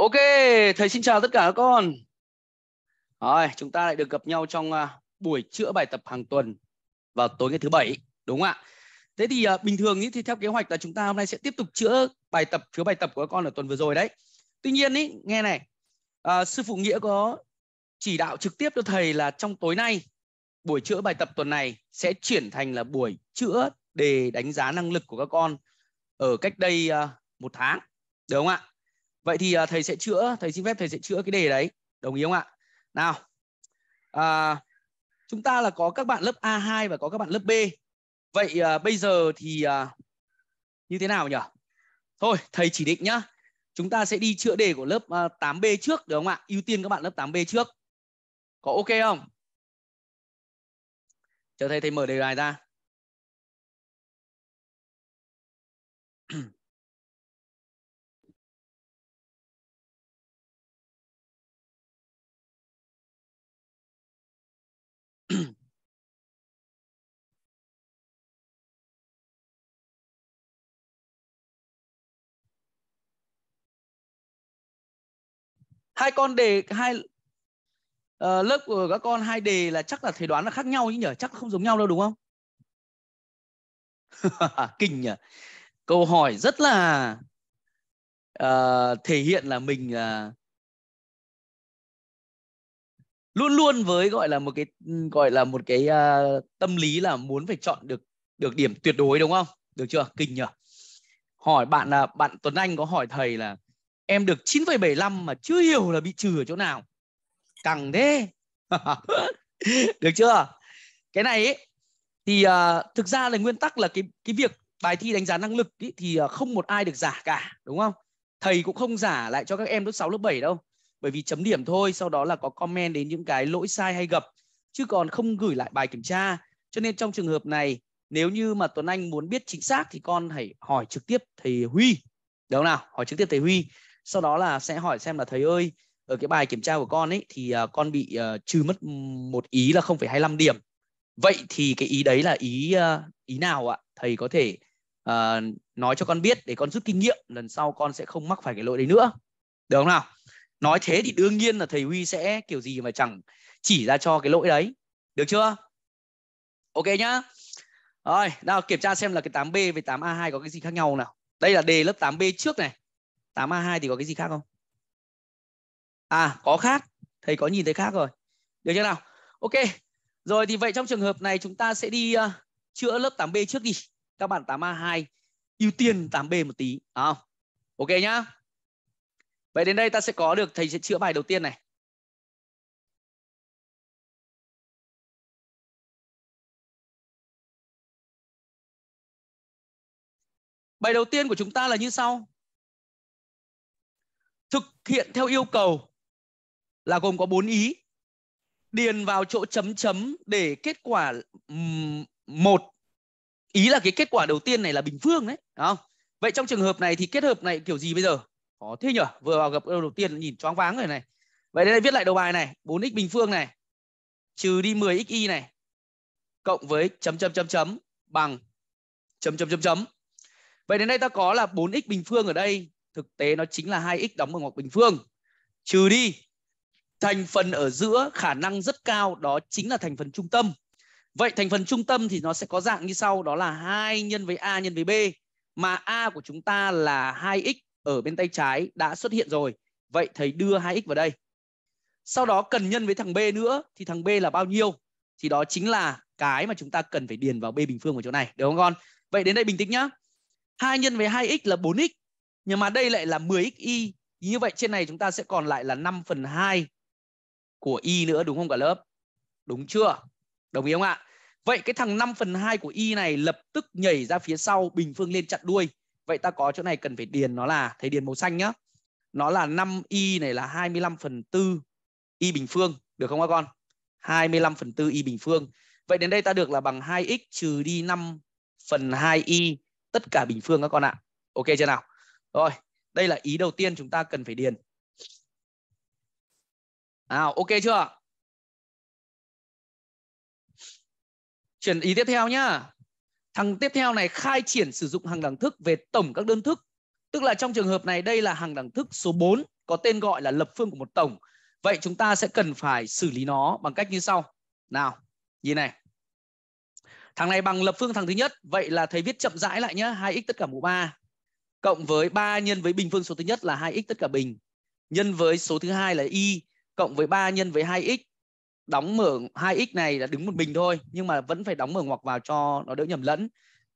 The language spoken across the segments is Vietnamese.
Ok, thầy xin chào tất cả các con. Rồi, chúng ta lại được gặp nhau trong à, buổi chữa bài tập hàng tuần vào tối ngày thứ bảy, đúng không ạ? Thế thì à, bình thường thì theo kế hoạch là chúng ta hôm nay sẽ tiếp tục chữa bài tập chữa bài tập của các con ở tuần vừa rồi đấy. Tuy nhiên ý, nghe này, uh, sư phụ nghĩa có chỉ đạo trực tiếp cho thầy là trong tối nay buổi chữa bài tập tuần này sẽ chuyển thành là buổi chữa đề đánh giá năng lực của các con ở cách đây một tháng, được không ạ? vậy thì uh, thầy sẽ chữa thầy xin phép thầy sẽ chữa cái đề đấy đồng ý không ạ nào à, chúng ta là có các bạn lớp A2 và có các bạn lớp B vậy à, bây giờ thì à, như thế nào nhỉ thôi thầy chỉ định nhá chúng ta sẽ đi chữa đề của lớp à, 8B trước được không ạ ưu tiên các bạn lớp 8B trước có ok không chờ thầy thầy mở đề bài ra hai con đề hai uh, lớp của các con hai đề là chắc là thầy đoán là khác nhau chứ nhỉ chắc không giống nhau đâu đúng không kinh nhỉ câu hỏi rất là uh, thể hiện là mình là luôn luôn với gọi là một cái gọi là một cái uh, tâm lý là muốn phải chọn được được điểm tuyệt đối đúng không được chưa kinh nhở hỏi bạn là bạn Tuấn Anh có hỏi thầy là em được 9,75 mà chưa hiểu là bị trừ ở chỗ nào cẳng thế được chưa cái này ấy, thì uh, thực ra là nguyên tắc là cái cái việc bài thi đánh giá năng lực ý, thì uh, không một ai được giả cả đúng không thầy cũng không giả lại cho các em lớp 6 lớp 7 đâu bởi vì chấm điểm thôi sau đó là có comment đến những cái lỗi sai hay gặp chứ còn không gửi lại bài kiểm tra cho nên trong trường hợp này nếu như mà Tuấn Anh muốn biết chính xác thì con hãy hỏi trực tiếp thầy Huy được không nào hỏi trực tiếp thầy Huy sau đó là sẽ hỏi xem là thầy ơi ở cái bài kiểm tra của con ấy thì à, con bị uh, trừ mất một ý là 0,25 điểm vậy thì cái ý đấy là ý uh, ý nào ạ thầy có thể uh, nói cho con biết để con rút kinh nghiệm lần sau con sẽ không mắc phải cái lỗi đấy nữa được không nào nói thế thì đương nhiên là thầy huy sẽ kiểu gì mà chẳng chỉ ra cho cái lỗi đấy được chưa ok nhá rồi nào kiểm tra xem là cái 8b với 8a2 có cái gì khác nhau nào đây là đề lớp 8b trước này 8a2 thì có cái gì khác không à có khác thầy có nhìn thấy khác rồi được chưa nào ok rồi thì vậy trong trường hợp này chúng ta sẽ đi uh, chữa lớp 8b trước đi các bạn 8a2 ưu tiên 8b một tí à, ok nhá Vậy đến đây ta sẽ có được thầy sẽ chữa bài đầu tiên này. Bài đầu tiên của chúng ta là như sau. Thực hiện theo yêu cầu là gồm có 4 ý. Điền vào chỗ chấm chấm để kết quả một ý là cái kết quả đầu tiên này là bình phương đấy, đúng không? Vậy trong trường hợp này thì kết hợp này kiểu gì bây giờ? khó thế nhở vừa vào gặp đầu tiên nhìn choáng váng rồi này vậy đây viết lại đầu bài này 4x bình phương này trừ đi 10 xy này cộng với chấm chấm chấm chấm bằng chấm chấm chấm chấm vậy đến đây ta có là 4x bình phương ở đây thực tế nó chính là 2x đóng bằng ngoặc bình phương trừ đi thành phần ở giữa khả năng rất cao đó chính là thành phần trung tâm vậy thành phần trung tâm thì nó sẽ có dạng như sau đó là 2 nhân với a nhân với b mà a của chúng ta là 2x ở bên tay trái đã xuất hiện rồi. Vậy thầy đưa 2x vào đây. Sau đó cần nhân với thằng B nữa thì thằng B là bao nhiêu? Thì đó chính là cái mà chúng ta cần phải điền vào B bình phương vào chỗ này, được không con? Vậy đến đây bình tĩnh nhá. 2 nhân với 2x là 4x. Nhưng mà đây lại là 10 xy Như vậy trên này chúng ta sẽ còn lại là 5 phần 2 của y nữa đúng không cả lớp? Đúng chưa? Đồng ý không ạ? Vậy cái thằng 5 phần 2 của y này lập tức nhảy ra phía sau bình phương lên chặn đuôi vậy ta có chỗ này cần phải điền nó là thầy điền màu xanh nhá nó là 5 y này là 25 phần tư y bình phương được không các con 25 phần tư y bình phương vậy đến đây ta được là bằng 2x trừ đi 5 phần 2y tất cả bình phương các con ạ ok chưa nào rồi đây là ý đầu tiên chúng ta cần phải điền nào ok chưa chuyển ý tiếp theo nhá Thằng tiếp theo này khai triển sử dụng hàng đẳng thức về tổng các đơn thức. Tức là trong trường hợp này đây là hàng đẳng thức số 4 có tên gọi là lập phương của một tổng. Vậy chúng ta sẽ cần phải xử lý nó bằng cách như sau. Nào, nhìn này. Thằng này bằng lập phương thằng thứ nhất, vậy là thầy viết chậm rãi lại nhá, 2x tất cả mũ 3 cộng với 3 nhân với bình phương số thứ nhất là 2x tất cả bình nhân với số thứ hai là y cộng với 3 nhân với 2x đóng mở 2x này là đứng một mình thôi nhưng mà vẫn phải đóng mở ngoặc vào cho nó đỡ nhầm lẫn.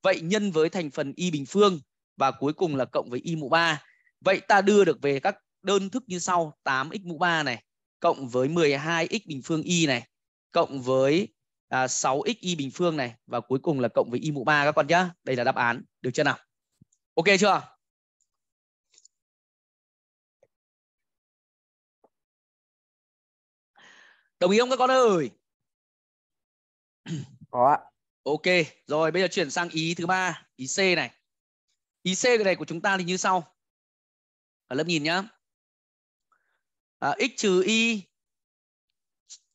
Vậy nhân với thành phần y bình phương và cuối cùng là cộng với y mũ 3. Vậy ta đưa được về các đơn thức như sau 8x mũ 3 này cộng với 12x bình phương y này cộng với à, 6x y bình phương này và cuối cùng là cộng với y mũ 3 các con nhá. Đây là đáp án được chưa nào? Ok chưa? đồng ý không các con ơi có ạ ok rồi bây giờ chuyển sang ý thứ ba ý c này ý c cái này của chúng ta thì như sau ở lớp nhìn nhá à, x trừ y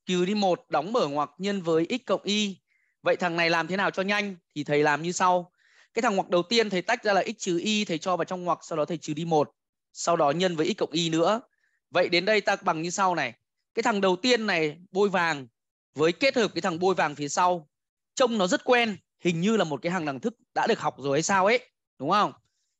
trừ đi một đóng mở ngoặc nhân với x cộng y vậy thằng này làm thế nào cho nhanh thì thầy làm như sau cái thằng ngoặc đầu tiên thầy tách ra là x trừ y thầy cho vào trong ngoặc sau đó thầy trừ đi một sau đó nhân với x cộng y nữa vậy đến đây ta bằng như sau này cái thằng đầu tiên này bôi vàng với kết hợp cái thằng bôi vàng phía sau trông nó rất quen hình như là một cái hàng đẳng thức đã được học rồi hay sao ấy đúng không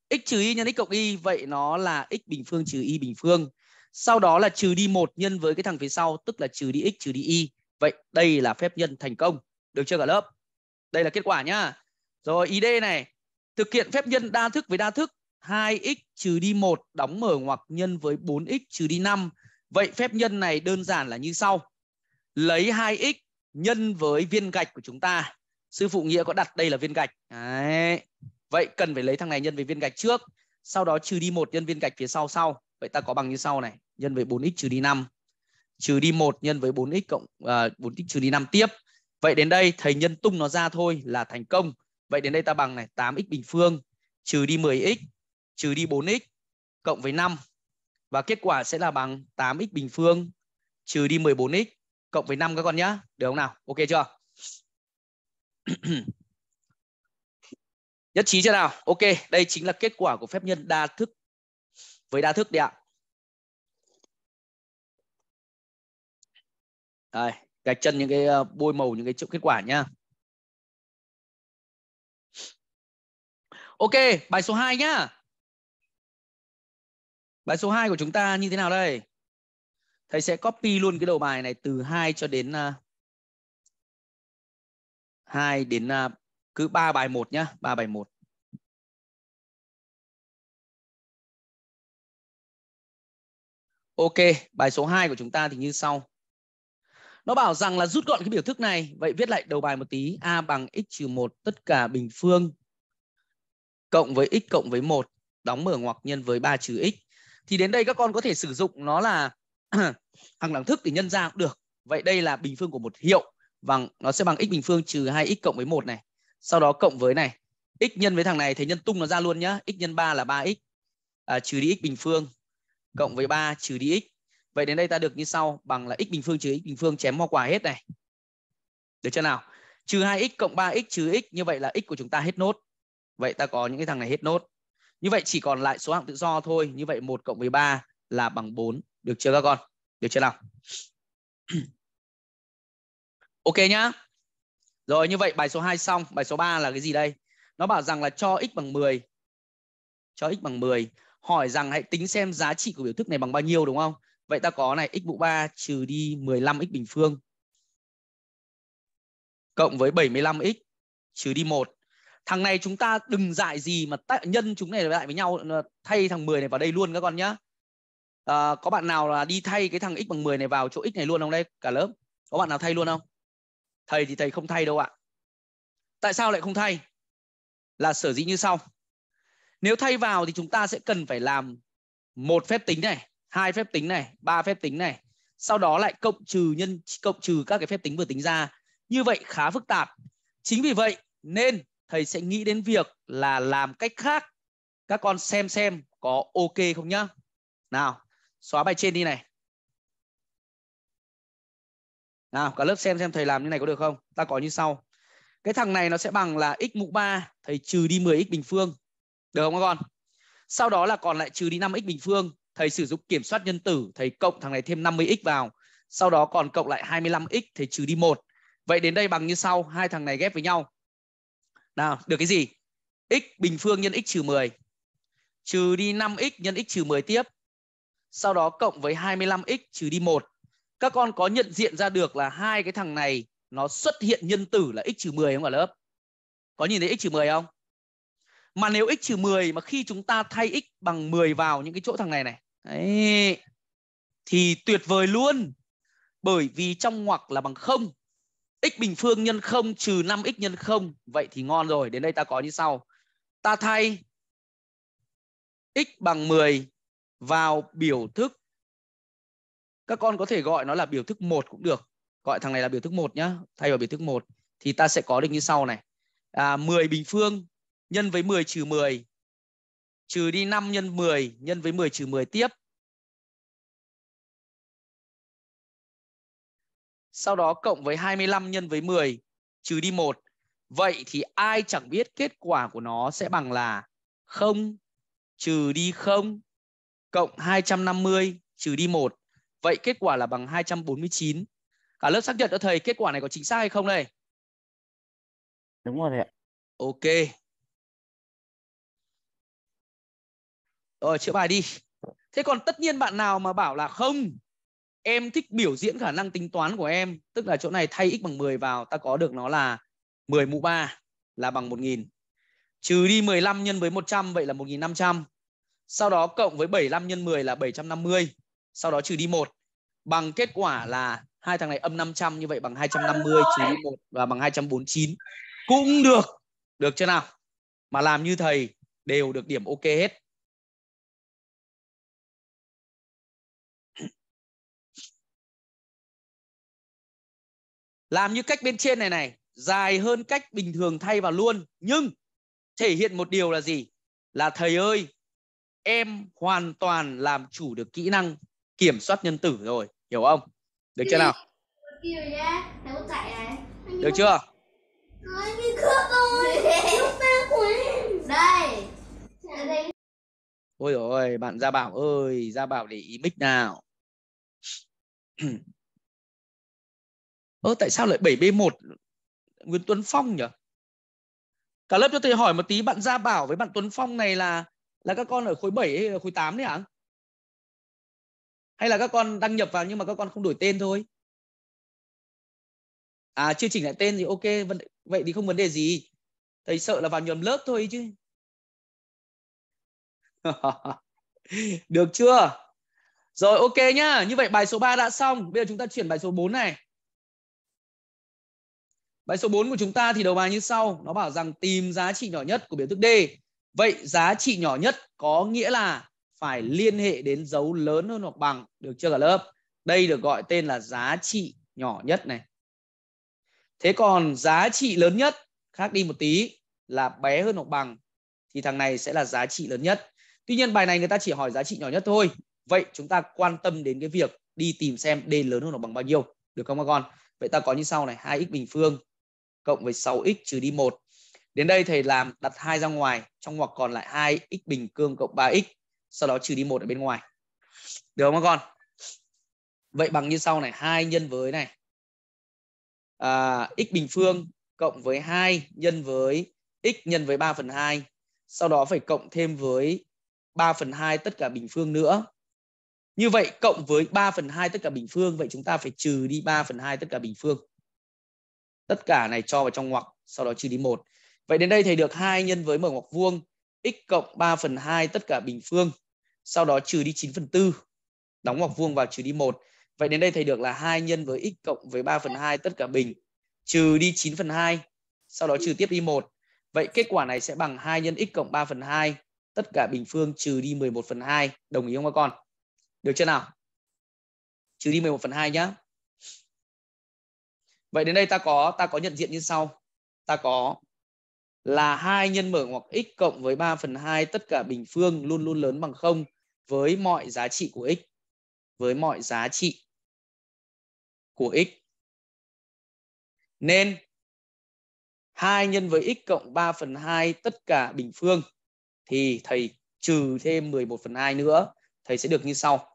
x trừ y nhân x cộng y vậy nó là x bình phương trừ y bình phương sau đó là trừ đi một nhân với cái thằng phía sau tức là trừ đi x trừ đi y vậy đây là phép nhân thành công được chưa cả lớp đây là kết quả nhá rồi ý d này thực hiện phép nhân đa thức với đa thức 2x trừ đi 1 đóng mở ngoặc nhân với 4x trừ đi 5 Vậy phép nhân này đơn giản là như sau. Lấy 2x nhân với viên gạch của chúng ta. Sư phụ Nghĩa có đặt đây là viên gạch. Đấy. Vậy cần phải lấy thằng này nhân với viên gạch trước. Sau đó trừ đi một nhân viên gạch phía sau sau. Vậy ta có bằng như sau này. Nhân với 4x trừ đi 5. Trừ đi 1 nhân với 4x cộng uh, à, 4x trừ đi 5 tiếp. Vậy đến đây thầy nhân tung nó ra thôi là thành công. Vậy đến đây ta bằng này 8x bình phương trừ đi 10x trừ đi 4x cộng với 5 và kết quả sẽ là bằng 8x bình phương trừ đi 14x cộng với 5 các con nhá. Được không nào? Ok chưa? Nhất trí chưa nào? Ok, đây chính là kết quả của phép nhân đa thức với đa thức đấy ạ. Đây, gạch chân những cái ờ, bôi màu những cái chữ kết quả nhá. Ok, bài số 2 nhá. Bài số 2 của chúng ta như thế nào đây? Thầy sẽ copy luôn cái đầu bài này từ 2 cho đến uh, à, 2 đến uh, cứ 3 bài 1 nhá, 3 bài 1. Ok, bài số 2 của chúng ta thì như sau. Nó bảo rằng là rút gọn cái biểu thức này, vậy viết lại đầu bài một tí, a bằng x trừ 1 tất cả bình phương cộng với x cộng với 1, đóng mở ngoặc nhân với 3 trừ x thì đến đây các con có thể sử dụng nó là hằng đẳng thức thì nhân ra cũng được vậy đây là bình phương của một hiệu bằng vâng, nó sẽ bằng x bình phương trừ 2x cộng với một này sau đó cộng với này x nhân với thằng này thì nhân tung nó ra luôn nhá x nhân 3 là 3x à, trừ đi x bình phương cộng với 3 trừ đi x vậy đến đây ta được như sau bằng là x bình phương trừ x bình phương chém hoa quả hết này được chưa nào trừ 2x cộng 3x trừ x như vậy là x của chúng ta hết nốt vậy ta có những cái thằng này hết nốt như vậy chỉ còn lại số hạng tự do thôi. Như vậy 1 cộng với 3 là bằng 4. Được chưa các con? Được chưa nào? ok nhá. Rồi như vậy bài số 2 xong. Bài số 3 là cái gì đây? Nó bảo rằng là cho x bằng 10. Cho x bằng 10. Hỏi rằng hãy tính xem giá trị của biểu thức này bằng bao nhiêu đúng không? Vậy ta có này x mũ 3 trừ đi 15x bình phương cộng với 75x trừ đi 1 thằng này chúng ta đừng dạy gì mà tại nhân chúng này lại với nhau thay thằng 10 này vào đây luôn các con nhá à, có bạn nào là đi thay cái thằng x bằng 10 này vào chỗ x này luôn không đây cả lớp có bạn nào thay luôn không thầy thì thầy không thay đâu ạ tại sao lại không thay là sở dĩ như sau nếu thay vào thì chúng ta sẽ cần phải làm một phép tính này hai phép tính này ba phép tính này sau đó lại cộng trừ nhân cộng trừ các cái phép tính vừa tính ra như vậy khá phức tạp chính vì vậy nên thầy sẽ nghĩ đến việc là làm cách khác các con xem xem có ok không nhá nào xóa bài trên đi này nào cả lớp xem xem thầy làm như này có được không ta có như sau cái thằng này nó sẽ bằng là x mũ 3 thầy trừ đi 10x bình phương được không các con sau đó là còn lại trừ đi 5x bình phương thầy sử dụng kiểm soát nhân tử thầy cộng thằng này thêm 50x vào sau đó còn cộng lại 25x thầy trừ đi 1 vậy đến đây bằng như sau hai thằng này ghép với nhau nào được cái gì x bình phương nhân x trừ 10 trừ đi 5x nhân x trừ 10 tiếp sau đó cộng với 25x trừ đi 1 các con có nhận diện ra được là hai cái thằng này nó xuất hiện nhân tử là x trừ 10 không cả lớp có nhìn thấy x trừ 10 không mà nếu x trừ 10 mà khi chúng ta thay x bằng 10 vào những cái chỗ thằng này này đấy, thì tuyệt vời luôn bởi vì trong ngoặc là bằng không x bình phương nhân 0 trừ 5x nhân 0. Vậy thì ngon rồi. Đến đây ta có như sau. Ta thay x bằng 10 vào biểu thức. Các con có thể gọi nó là biểu thức 1 cũng được. Gọi thằng này là biểu thức 1 nhá. Thay vào biểu thức 1. Thì ta sẽ có được như sau này. À, 10 bình phương nhân với 10 trừ 10. Trừ đi 5 nhân 10 nhân với 10 trừ 10 tiếp. sau đó cộng với 25 nhân với 10 trừ đi 1. Vậy thì ai chẳng biết kết quả của nó sẽ bằng là 0 trừ đi 0 cộng 250 trừ đi 1. Vậy kết quả là bằng 249. Cả lớp xác nhận cho thầy kết quả này có chính xác hay không đây? Đúng rồi ạ. Ok. Rồi chữa bài đi. Thế còn tất nhiên bạn nào mà bảo là không em thích biểu diễn khả năng tính toán của em tức là chỗ này thay x bằng 10 vào ta có được nó là 10 mũ 3 là bằng 1000 trừ đi 15 nhân với 100 vậy là 1500 sau đó cộng với 75 nhân 10 là 750 sau đó trừ đi 1 bằng kết quả là hai thằng này âm 500 như vậy bằng 250 trừ đi 1 và bằng 249 cũng được được chưa nào mà làm như thầy đều được điểm ok hết làm như cách bên trên này này dài hơn cách bình thường thay vào luôn nhưng thể hiện một điều là gì là thầy ơi em hoàn toàn làm chủ được kỹ năng kiểm soát nhân tử rồi hiểu không được chưa nào được chưa ôi rồi bạn gia bảo ơi gia bảo để ý mic nào ơ tại sao lại 7B1 Nguyễn Tuấn Phong nhỉ cả lớp cho thầy hỏi một tí bạn Gia Bảo với bạn Tuấn Phong này là là các con ở khối 7 hay là khối 8 đấy hả hay là các con đăng nhập vào nhưng mà các con không đổi tên thôi à chưa chỉnh lại tên thì ok vậy thì không vấn đề gì thầy sợ là vào nhầm lớp thôi chứ được chưa rồi ok nhá như vậy bài số 3 đã xong bây giờ chúng ta chuyển bài số 4 này Bài số 4 của chúng ta thì đầu bài như sau, nó bảo rằng tìm giá trị nhỏ nhất của biểu thức D. Vậy giá trị nhỏ nhất có nghĩa là phải liên hệ đến dấu lớn hơn hoặc bằng, được chưa cả lớp? Đây được gọi tên là giá trị nhỏ nhất này. Thế còn giá trị lớn nhất khác đi một tí là bé hơn hoặc bằng thì thằng này sẽ là giá trị lớn nhất. Tuy nhiên bài này người ta chỉ hỏi giá trị nhỏ nhất thôi. Vậy chúng ta quan tâm đến cái việc đi tìm xem D lớn hơn hoặc bằng bao nhiêu. Được không các con? Vậy ta có như sau này, 2x bình phương cộng với 6x trừ đi 1. Đến đây thầy làm đặt 2 ra ngoài, trong ngoặc còn lại 2x bình phương cộng 3x, sau đó trừ đi 1 ở bên ngoài. Được không các con? Vậy bằng như sau này, 2 nhân với này. À, x bình phương cộng với 2 nhân với x nhân với 3 phần 2. Sau đó phải cộng thêm với 3 phần 2 tất cả bình phương nữa. Như vậy cộng với 3 phần 2 tất cả bình phương, vậy chúng ta phải trừ đi 3 phần 2 tất cả bình phương tất cả này cho vào trong ngoặc sau đó trừ đi một vậy đến đây thầy được hai nhân với mở ngoặc vuông x cộng 3 phần 2 tất cả bình phương sau đó trừ đi 9 phần 4 đóng ngoặc vuông vào trừ đi một vậy đến đây thầy được là hai nhân với x cộng với 3 phần 2 tất cả bình trừ đi 9 phần 2 sau đó trừ tiếp đi một vậy kết quả này sẽ bằng 2 nhân x cộng 3 phần 2 tất cả bình phương trừ đi 11 phần 2 đồng ý không các con được chưa nào trừ đi 11 phần 2 nhá Vậy đến đây ta có ta có nhận diện như sau. Ta có là hai nhân mở ngoặc x cộng với 3 phần 2 tất cả bình phương luôn luôn lớn bằng 0 với mọi giá trị của x. Với mọi giá trị của x. Nên 2 nhân với x cộng 3 phần 2 tất cả bình phương thì thầy trừ thêm 11 phần 2 nữa. Thầy sẽ được như sau.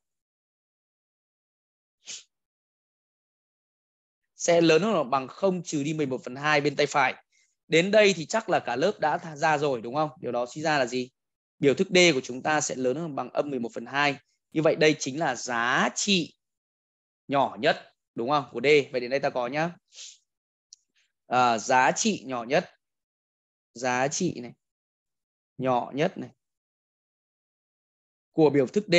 sẽ lớn hơn bằng 0 trừ đi 11 phần 2 bên tay phải. Đến đây thì chắc là cả lớp đã ra rồi đúng không? Điều đó suy ra là gì? Biểu thức D của chúng ta sẽ lớn hơn bằng âm 11 phần 2. Như vậy đây chính là giá trị nhỏ nhất đúng không? Của D. Vậy đến đây ta có nhá. À, giá trị nhỏ nhất. Giá trị này. Nhỏ nhất này. Của biểu thức D.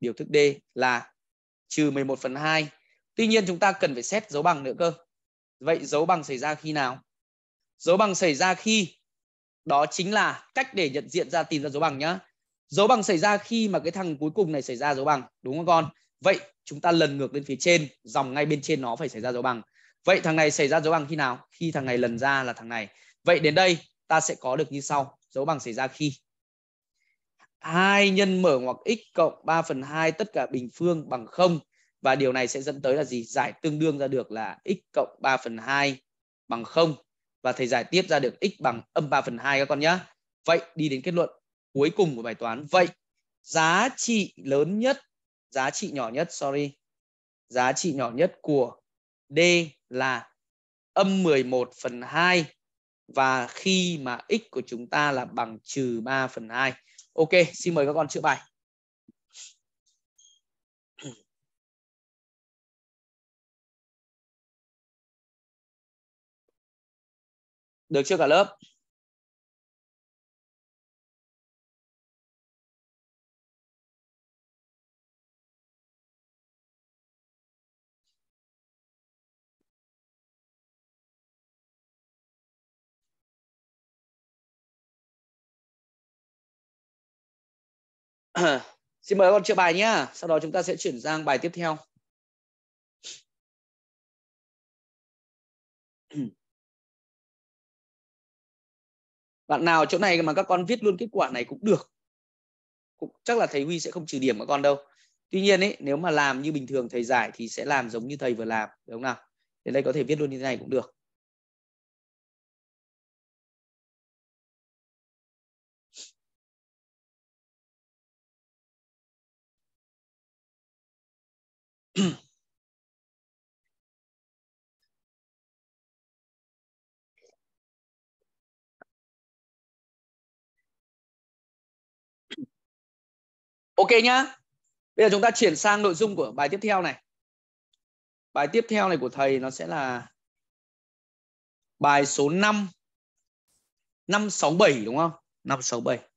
Biểu thức D là trừ 11 phần 2. Tuy nhiên chúng ta cần phải xét dấu bằng nữa cơ. Vậy dấu bằng xảy ra khi nào? Dấu bằng xảy ra khi đó chính là cách để nhận diện ra tìm ra dấu bằng nhá. Dấu bằng xảy ra khi mà cái thằng cuối cùng này xảy ra dấu bằng, đúng không con? Vậy chúng ta lần ngược lên phía trên, dòng ngay bên trên nó phải xảy ra dấu bằng. Vậy thằng này xảy ra dấu bằng khi nào? Khi thằng này lần ra là thằng này. Vậy đến đây ta sẽ có được như sau, dấu bằng xảy ra khi 2 nhân mở ngoặc x cộng 3 phần 2 tất cả bình phương bằng 0. Và điều này sẽ dẫn tới là gì? Giải tương đương ra được là x cộng 3 phần 2 bằng 0. Và thầy giải tiếp ra được x bằng âm 3 phần 2 các con nhé. Vậy đi đến kết luận cuối cùng của bài toán. Vậy giá trị lớn nhất, giá trị nhỏ nhất, sorry. Giá trị nhỏ nhất của D là âm 11 phần 2 và khi mà x của chúng ta là bằng trừ 3 phần 2 ok xin mời các con chữa bài được chưa cả lớp Xin mời các con chữa bài nhé. Sau đó chúng ta sẽ chuyển sang bài tiếp theo. Bạn nào chỗ này mà các con viết luôn kết quả này cũng được. Cũng chắc là thầy Huy sẽ không trừ điểm các con đâu. Tuy nhiên ấy, nếu mà làm như bình thường thầy giải thì sẽ làm giống như thầy vừa làm, đúng không nào? Đến đây có thể viết luôn như thế này cũng được. Ok nhá. Bây giờ chúng ta chuyển sang nội dung của bài tiếp theo này. Bài tiếp theo này của thầy nó sẽ là bài số 5 567 đúng không? 567.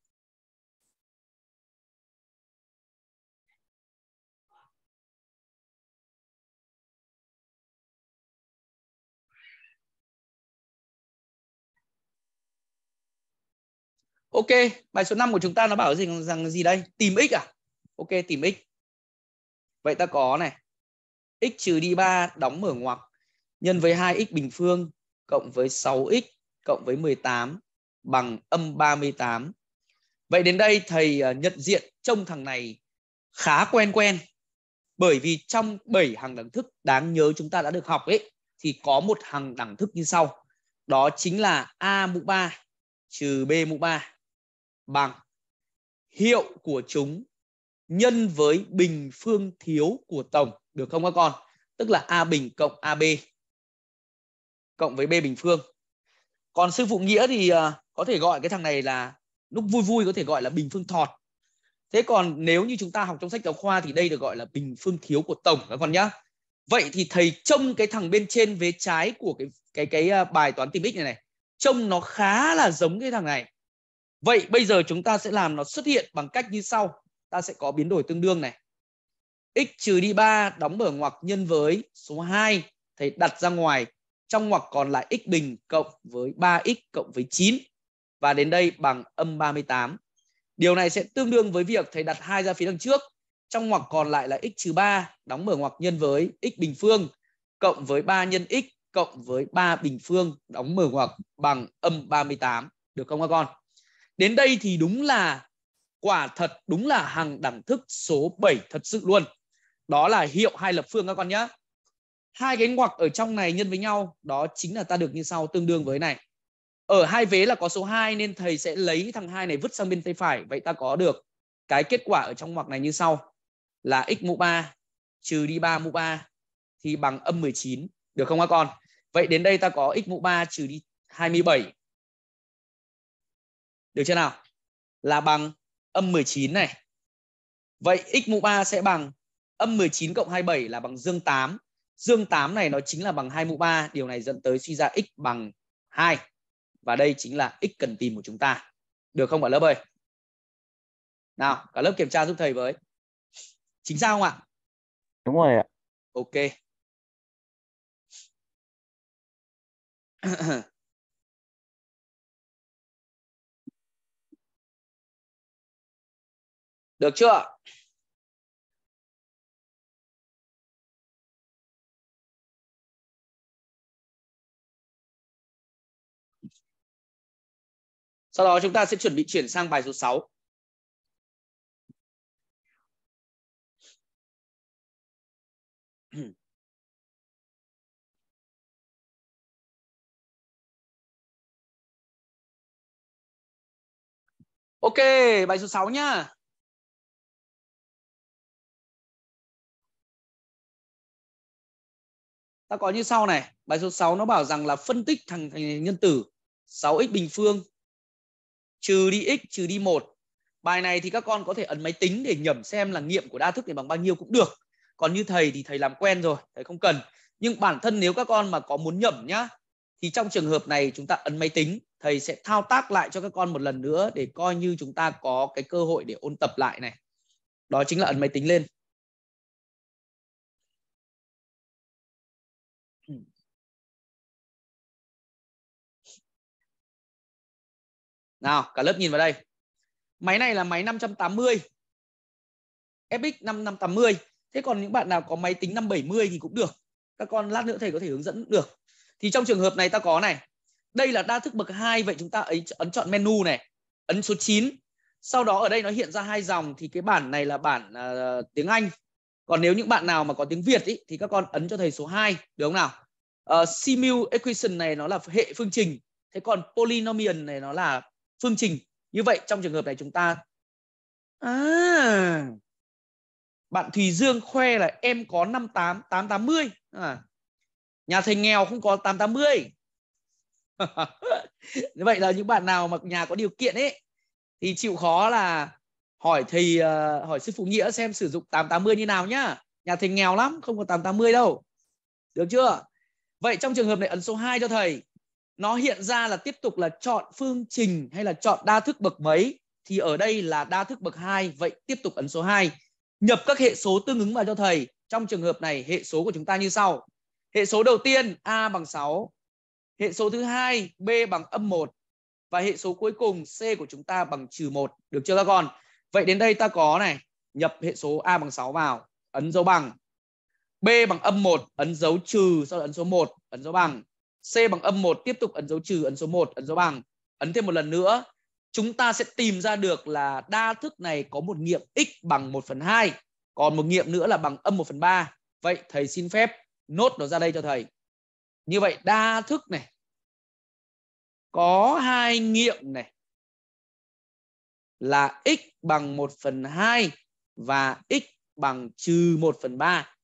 Ok, bài số 5 của chúng ta nó bảo gì rằng gì đây? Tìm x à? Ok, tìm x. Vậy ta có này. x trừ đi 3 đóng mở ngoặc nhân với 2x bình phương cộng với 6x cộng với 18 bằng âm 38. Vậy đến đây thầy à, nhận diện trông thằng này khá quen quen. Bởi vì trong 7 hàng đẳng thức đáng nhớ chúng ta đã được học ấy thì có một hàng đẳng thức như sau. Đó chính là A mũ 3 trừ B mũ 3 bằng hiệu của chúng nhân với bình phương thiếu của tổng được không các con? Tức là A bình cộng AB cộng với B bình phương. Còn sư phụ nghĩa thì à, có thể gọi cái thằng này là lúc vui vui có thể gọi là bình phương thọt. Thế còn nếu như chúng ta học trong sách giáo khoa thì đây được gọi là bình phương thiếu của tổng các con nhá. Vậy thì thầy trông cái thằng bên trên vế trái của cái cái cái à, bài toán tìm x này này, trông nó khá là giống cái thằng này. Vậy bây giờ chúng ta sẽ làm nó xuất hiện bằng cách như sau. Ta sẽ có biến đổi tương đương này. x trừ đi 3 đóng mở ngoặc nhân với số 2 thầy đặt ra ngoài trong ngoặc còn lại x bình cộng với 3x cộng với 9 và đến đây bằng âm 38. Điều này sẽ tương đương với việc thầy đặt hai ra phía đằng trước, trong ngoặc còn lại là x trừ 3 đóng mở ngoặc nhân với x bình phương cộng với 3 nhân x cộng với 3 bình phương đóng mở ngoặc bằng âm 38. Được không các con? Đến đây thì đúng là quả thật đúng là hằng đẳng thức số 7 thật sự luôn. Đó là hiệu hai lập phương các con nhé. Hai cái ngoặc ở trong này nhân với nhau, đó chính là ta được như sau, tương đương với này. Ở hai vế là có số 2 nên thầy sẽ lấy thằng hai này vứt sang bên tay phải. Vậy ta có được cái kết quả ở trong ngoặc này như sau là x mũ 3 trừ đi 3 mũ 3 thì bằng âm 19. Được không các con? Vậy đến đây ta có x mũ 3 trừ đi 27 được chưa nào? Là bằng âm 19 này. Vậy x mũ A sẽ bằng âm 19 cộng 27 là bằng dương 8. Dương 8 này nó chính là bằng 2 mũ 3. Điều này dẫn tới suy ra x bằng 2. Và đây chính là x cần tìm của chúng ta. Được không cả lớp ơi? Nào, cả lớp kiểm tra giúp thầy với. Chính xác không ạ? Đúng rồi ạ. Ok. Ừ, ừ. Được chưa? Sau đó chúng ta sẽ chuẩn bị chuyển sang bài số 6. Ok, bài số 6 nhá. ta có như sau này bài số 6 nó bảo rằng là phân tích thằng thành nhân tử 6x bình phương trừ đi x trừ đi 1 bài này thì các con có thể ấn máy tính để nhẩm xem là nghiệm của đa thức thì bằng bao nhiêu cũng được còn như thầy thì thầy làm quen rồi thầy không cần nhưng bản thân nếu các con mà có muốn nhẩm nhá thì trong trường hợp này chúng ta ấn máy tính thầy sẽ thao tác lại cho các con một lần nữa để coi như chúng ta có cái cơ hội để ôn tập lại này đó chính là ấn máy tính lên Nào, cả lớp nhìn vào đây. Máy này là máy 580. FX 5580. Thế còn những bạn nào có máy tính 570 thì cũng được. Các con lát nữa thầy có thể hướng dẫn được. Thì trong trường hợp này ta có này. Đây là đa thức bậc 2 vậy chúng ta ấy ấn chọn menu này, ấn số 9. Sau đó ở đây nó hiện ra hai dòng thì cái bản này là bản uh, tiếng Anh. Còn nếu những bạn nào mà có tiếng Việt ý, thì các con ấn cho thầy số 2 được không nào? Uh, ờ, Simu equation này nó là hệ phương trình. Thế còn polynomial này nó là phương trình như vậy trong trường hợp này chúng ta à, bạn Thùy Dương khoe là em có 58 880 à, nhà thầy nghèo không có 880 như vậy là những bạn nào mà nhà có điều kiện ấy thì chịu khó là hỏi thầy ờ, hỏi sư phụ nghĩa xem sử dụng 880 như nào nhá nhà thầy nghèo lắm không có 880 đâu được chưa vậy trong trường hợp này ấn số 2 cho thầy nó hiện ra là tiếp tục là chọn phương trình hay là chọn đa thức bậc mấy thì ở đây là đa thức bậc 2 vậy tiếp tục ấn số 2 nhập các hệ số tương ứng vào cho thầy trong trường hợp này hệ số của chúng ta như sau hệ số đầu tiên a bằng 6 hệ số thứ hai b bằng âm 1 và hệ số cuối cùng c của chúng ta bằng trừ 1 được chưa các con vậy đến đây ta có này nhập hệ số a bằng 6 vào ấn dấu bằng b bằng âm 1 ấn dấu trừ sau đó ấn số 1 ấn dấu bằng C bằng âm 1 tiếp tục ấn dấu trừ, ấn số 1, ấn dấu bằng. Ấn thêm một lần nữa. Chúng ta sẽ tìm ra được là đa thức này có một nghiệm x bằng 1 phần 2. Còn một nghiệm nữa là bằng âm 1 phần 3. Vậy thầy xin phép nốt nó ra đây cho thầy. Như vậy đa thức này có hai nghiệm này là x bằng 1 phần 2 và x bằng trừ 1 phần 3.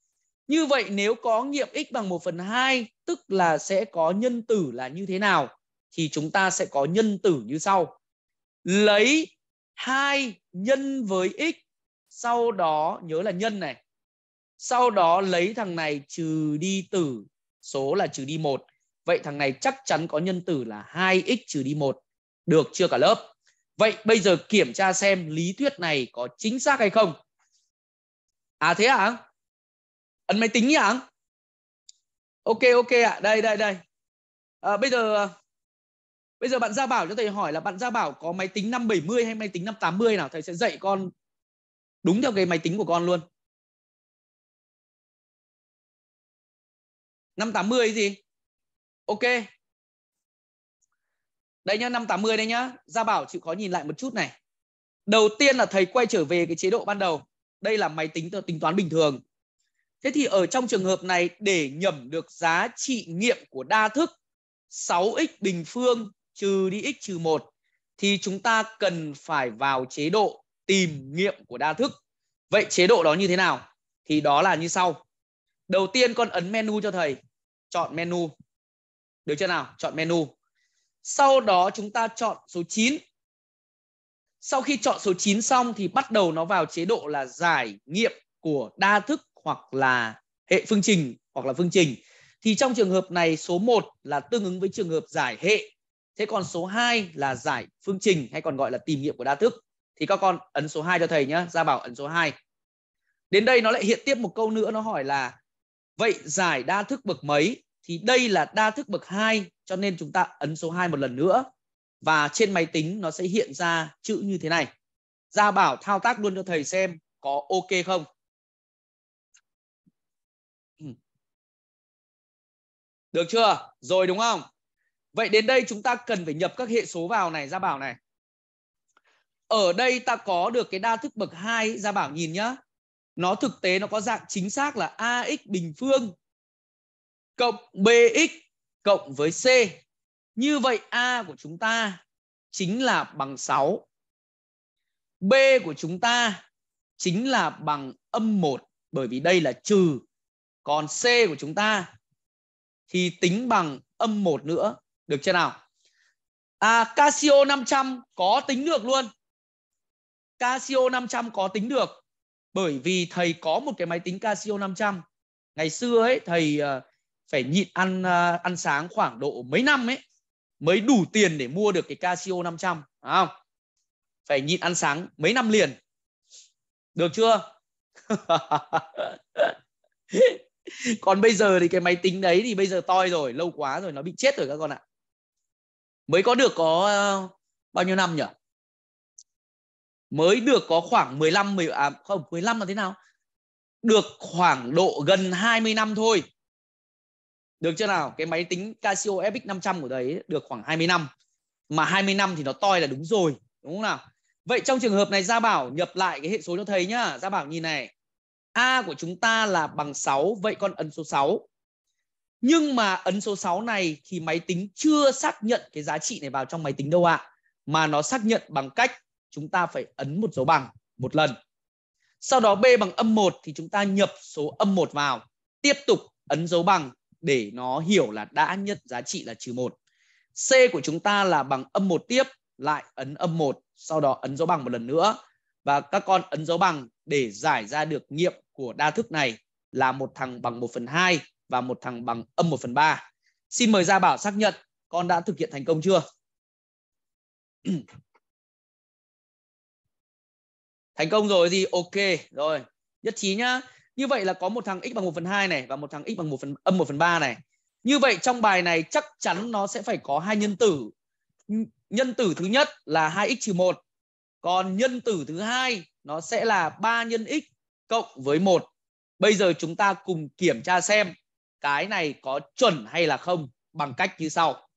Như vậy nếu có nghiệm x bằng 1 phần 2 tức là sẽ có nhân tử là như thế nào? Thì chúng ta sẽ có nhân tử như sau. Lấy 2 nhân với x sau đó nhớ là nhân này. Sau đó lấy thằng này trừ đi tử số là trừ đi 1. Vậy thằng này chắc chắn có nhân tử là 2x trừ đi 1. Được chưa cả lớp? Vậy bây giờ kiểm tra xem lý thuyết này có chính xác hay không? À thế à? ấn máy tính nhỉ ok ok ạ à. đây đây đây à, bây giờ bây giờ bạn gia bảo cho thầy hỏi là bạn gia bảo có máy tính 570 hay máy tính 580 nào thầy sẽ dạy con đúng theo cái máy tính của con luôn 580 gì ok đây nhá 580 đây nhá gia bảo chịu khó nhìn lại một chút này đầu tiên là thầy quay trở về cái chế độ ban đầu đây là máy tính tính toán bình thường Thế thì ở trong trường hợp này để nhẩm được giá trị nghiệm của đa thức 6x bình phương trừ đi x trừ 1 thì chúng ta cần phải vào chế độ tìm nghiệm của đa thức. Vậy chế độ đó như thế nào? Thì đó là như sau. Đầu tiên con ấn menu cho thầy. Chọn menu. Được chưa nào? Chọn menu. Sau đó chúng ta chọn số 9. Sau khi chọn số 9 xong thì bắt đầu nó vào chế độ là giải nghiệm của đa thức hoặc là hệ phương trình hoặc là phương trình thì trong trường hợp này số 1 là tương ứng với trường hợp giải hệ thế còn số 2 là giải phương trình hay còn gọi là tìm nghiệm của đa thức thì các con ấn số 2 cho thầy nhé Gia Bảo ấn số 2 đến đây nó lại hiện tiếp một câu nữa nó hỏi là vậy giải đa thức bậc mấy thì đây là đa thức bậc 2 cho nên chúng ta ấn số 2 một lần nữa và trên máy tính nó sẽ hiện ra chữ như thế này Gia Bảo thao tác luôn cho thầy xem có ok không Được chưa? Rồi đúng không? Vậy đến đây chúng ta cần phải nhập các hệ số vào này, ra bảo này. Ở đây ta có được cái đa thức bậc 2 ra bảo nhìn nhá. Nó thực tế nó có dạng chính xác là AX bình phương cộng BX cộng với C. Như vậy A của chúng ta chính là bằng 6. B của chúng ta chính là bằng âm 1 bởi vì đây là trừ. Còn C của chúng ta thì tính bằng âm 1 nữa. Được chưa nào? À, Casio 500 có tính được luôn. Casio 500 có tính được. Bởi vì thầy có một cái máy tính Casio 500. Ngày xưa ấy thầy ờ, phải nhịn ăn ờ, ăn sáng khoảng độ mấy năm ấy mới đủ tiền để mua được cái Casio 500, phải không? Phải nhịn ăn sáng mấy năm liền. Được chưa? còn bây giờ thì cái máy tính đấy thì bây giờ toi rồi lâu quá rồi nó bị chết rồi các con ạ mới có được có ờ, bao nhiêu năm nhỉ mới được có khoảng 15 10 à không 15 là thế nào được khoảng độ gần 20 năm thôi được chưa nào cái máy tính Casio FX 500 của đấy được khoảng 20 năm mà 20 năm thì nó toi là đúng rồi đúng không nào vậy trong trường hợp này gia bảo nhập lại cái hệ số cho thầy nhá gia bảo nhìn này A của chúng ta là bằng 6, vậy con ấn số 6. Nhưng mà ấn số 6 này thì máy tính chưa xác nhận cái giá trị này vào trong máy tính đâu ạ. À, mà nó xác nhận bằng cách chúng ta phải ấn một dấu bằng một lần. Sau đó B bằng âm 1 thì chúng ta nhập số âm 1 vào. Tiếp tục ấn dấu bằng để nó hiểu là đã nhận giá trị là trừ 1. C của chúng ta là bằng âm 1 tiếp, lại ấn âm 1, sau đó ấn dấu bằng một lần nữa. Và các con ấn dấu bằng để giải ra được nghiệm của đa thức này là một thằng bằng 1 phần 2 và một thằng bằng âm 1 phần 3. Xin mời Gia Bảo xác nhận con đã thực hiện thành công chưa? thành công rồi gì? Ok, rồi. Nhất trí nhá. Như vậy là có một thằng x bằng 1 phần 2 này và một thằng x bằng 1 phần âm 1 phần 3 này. Như vậy trong bài này chắc chắn nó sẽ phải có hai nhân tử. Nhân tử thứ nhất là 2x trừ 1. Còn nhân tử thứ hai nó sẽ là 3 nhân x cộng với 1. Bây giờ chúng ta cùng kiểm tra xem cái này có chuẩn hay là không bằng cách như sau.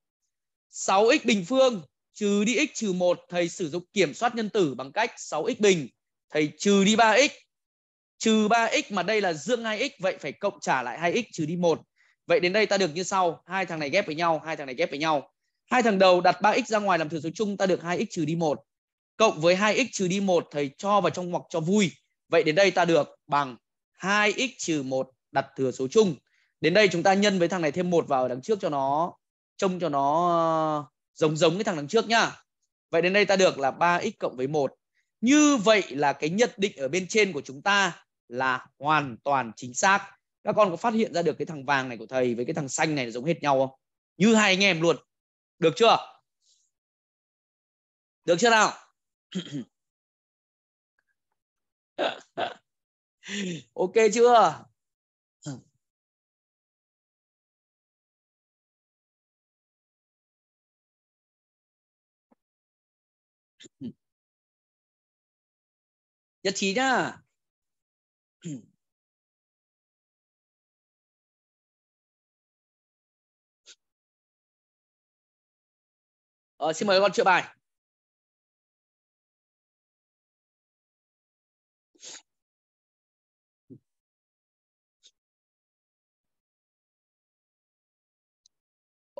6x bình phương trừ đi x trừ 1 thầy sử dụng kiểm soát nhân tử bằng cách 6x bình thầy trừ đi 3x trừ 3x mà đây là dương 2x vậy phải cộng trả lại 2x trừ đi 1. Vậy đến đây ta được như sau, hai thằng này ghép với nhau, hai thằng này ghép với nhau. Hai thằng đầu đặt 3x ra ngoài làm thừa số chung ta được 2x trừ đi 1. Cộng với 2x trừ đi 1 thầy cho vào trong ngoặc cho vui. Vậy đến đây ta được bằng 2x trừ 1 đặt thừa số chung. Đến đây chúng ta nhân với thằng này thêm 1 vào đằng trước cho nó trông cho nó ờ, giống giống cái thằng đằng trước nhá. Vậy đến đây ta được là 3x cộng với 1. Như vậy là cái nhận định ở bên trên của chúng ta là hoàn toàn chính xác. Các con có phát hiện ra được cái thằng vàng này của thầy với cái thằng xanh này giống hết nhau không? Như hai anh em luôn. Được chưa? Được chưa nào? ok chưa nhất trí nhá ờ, xin mời con chữa bài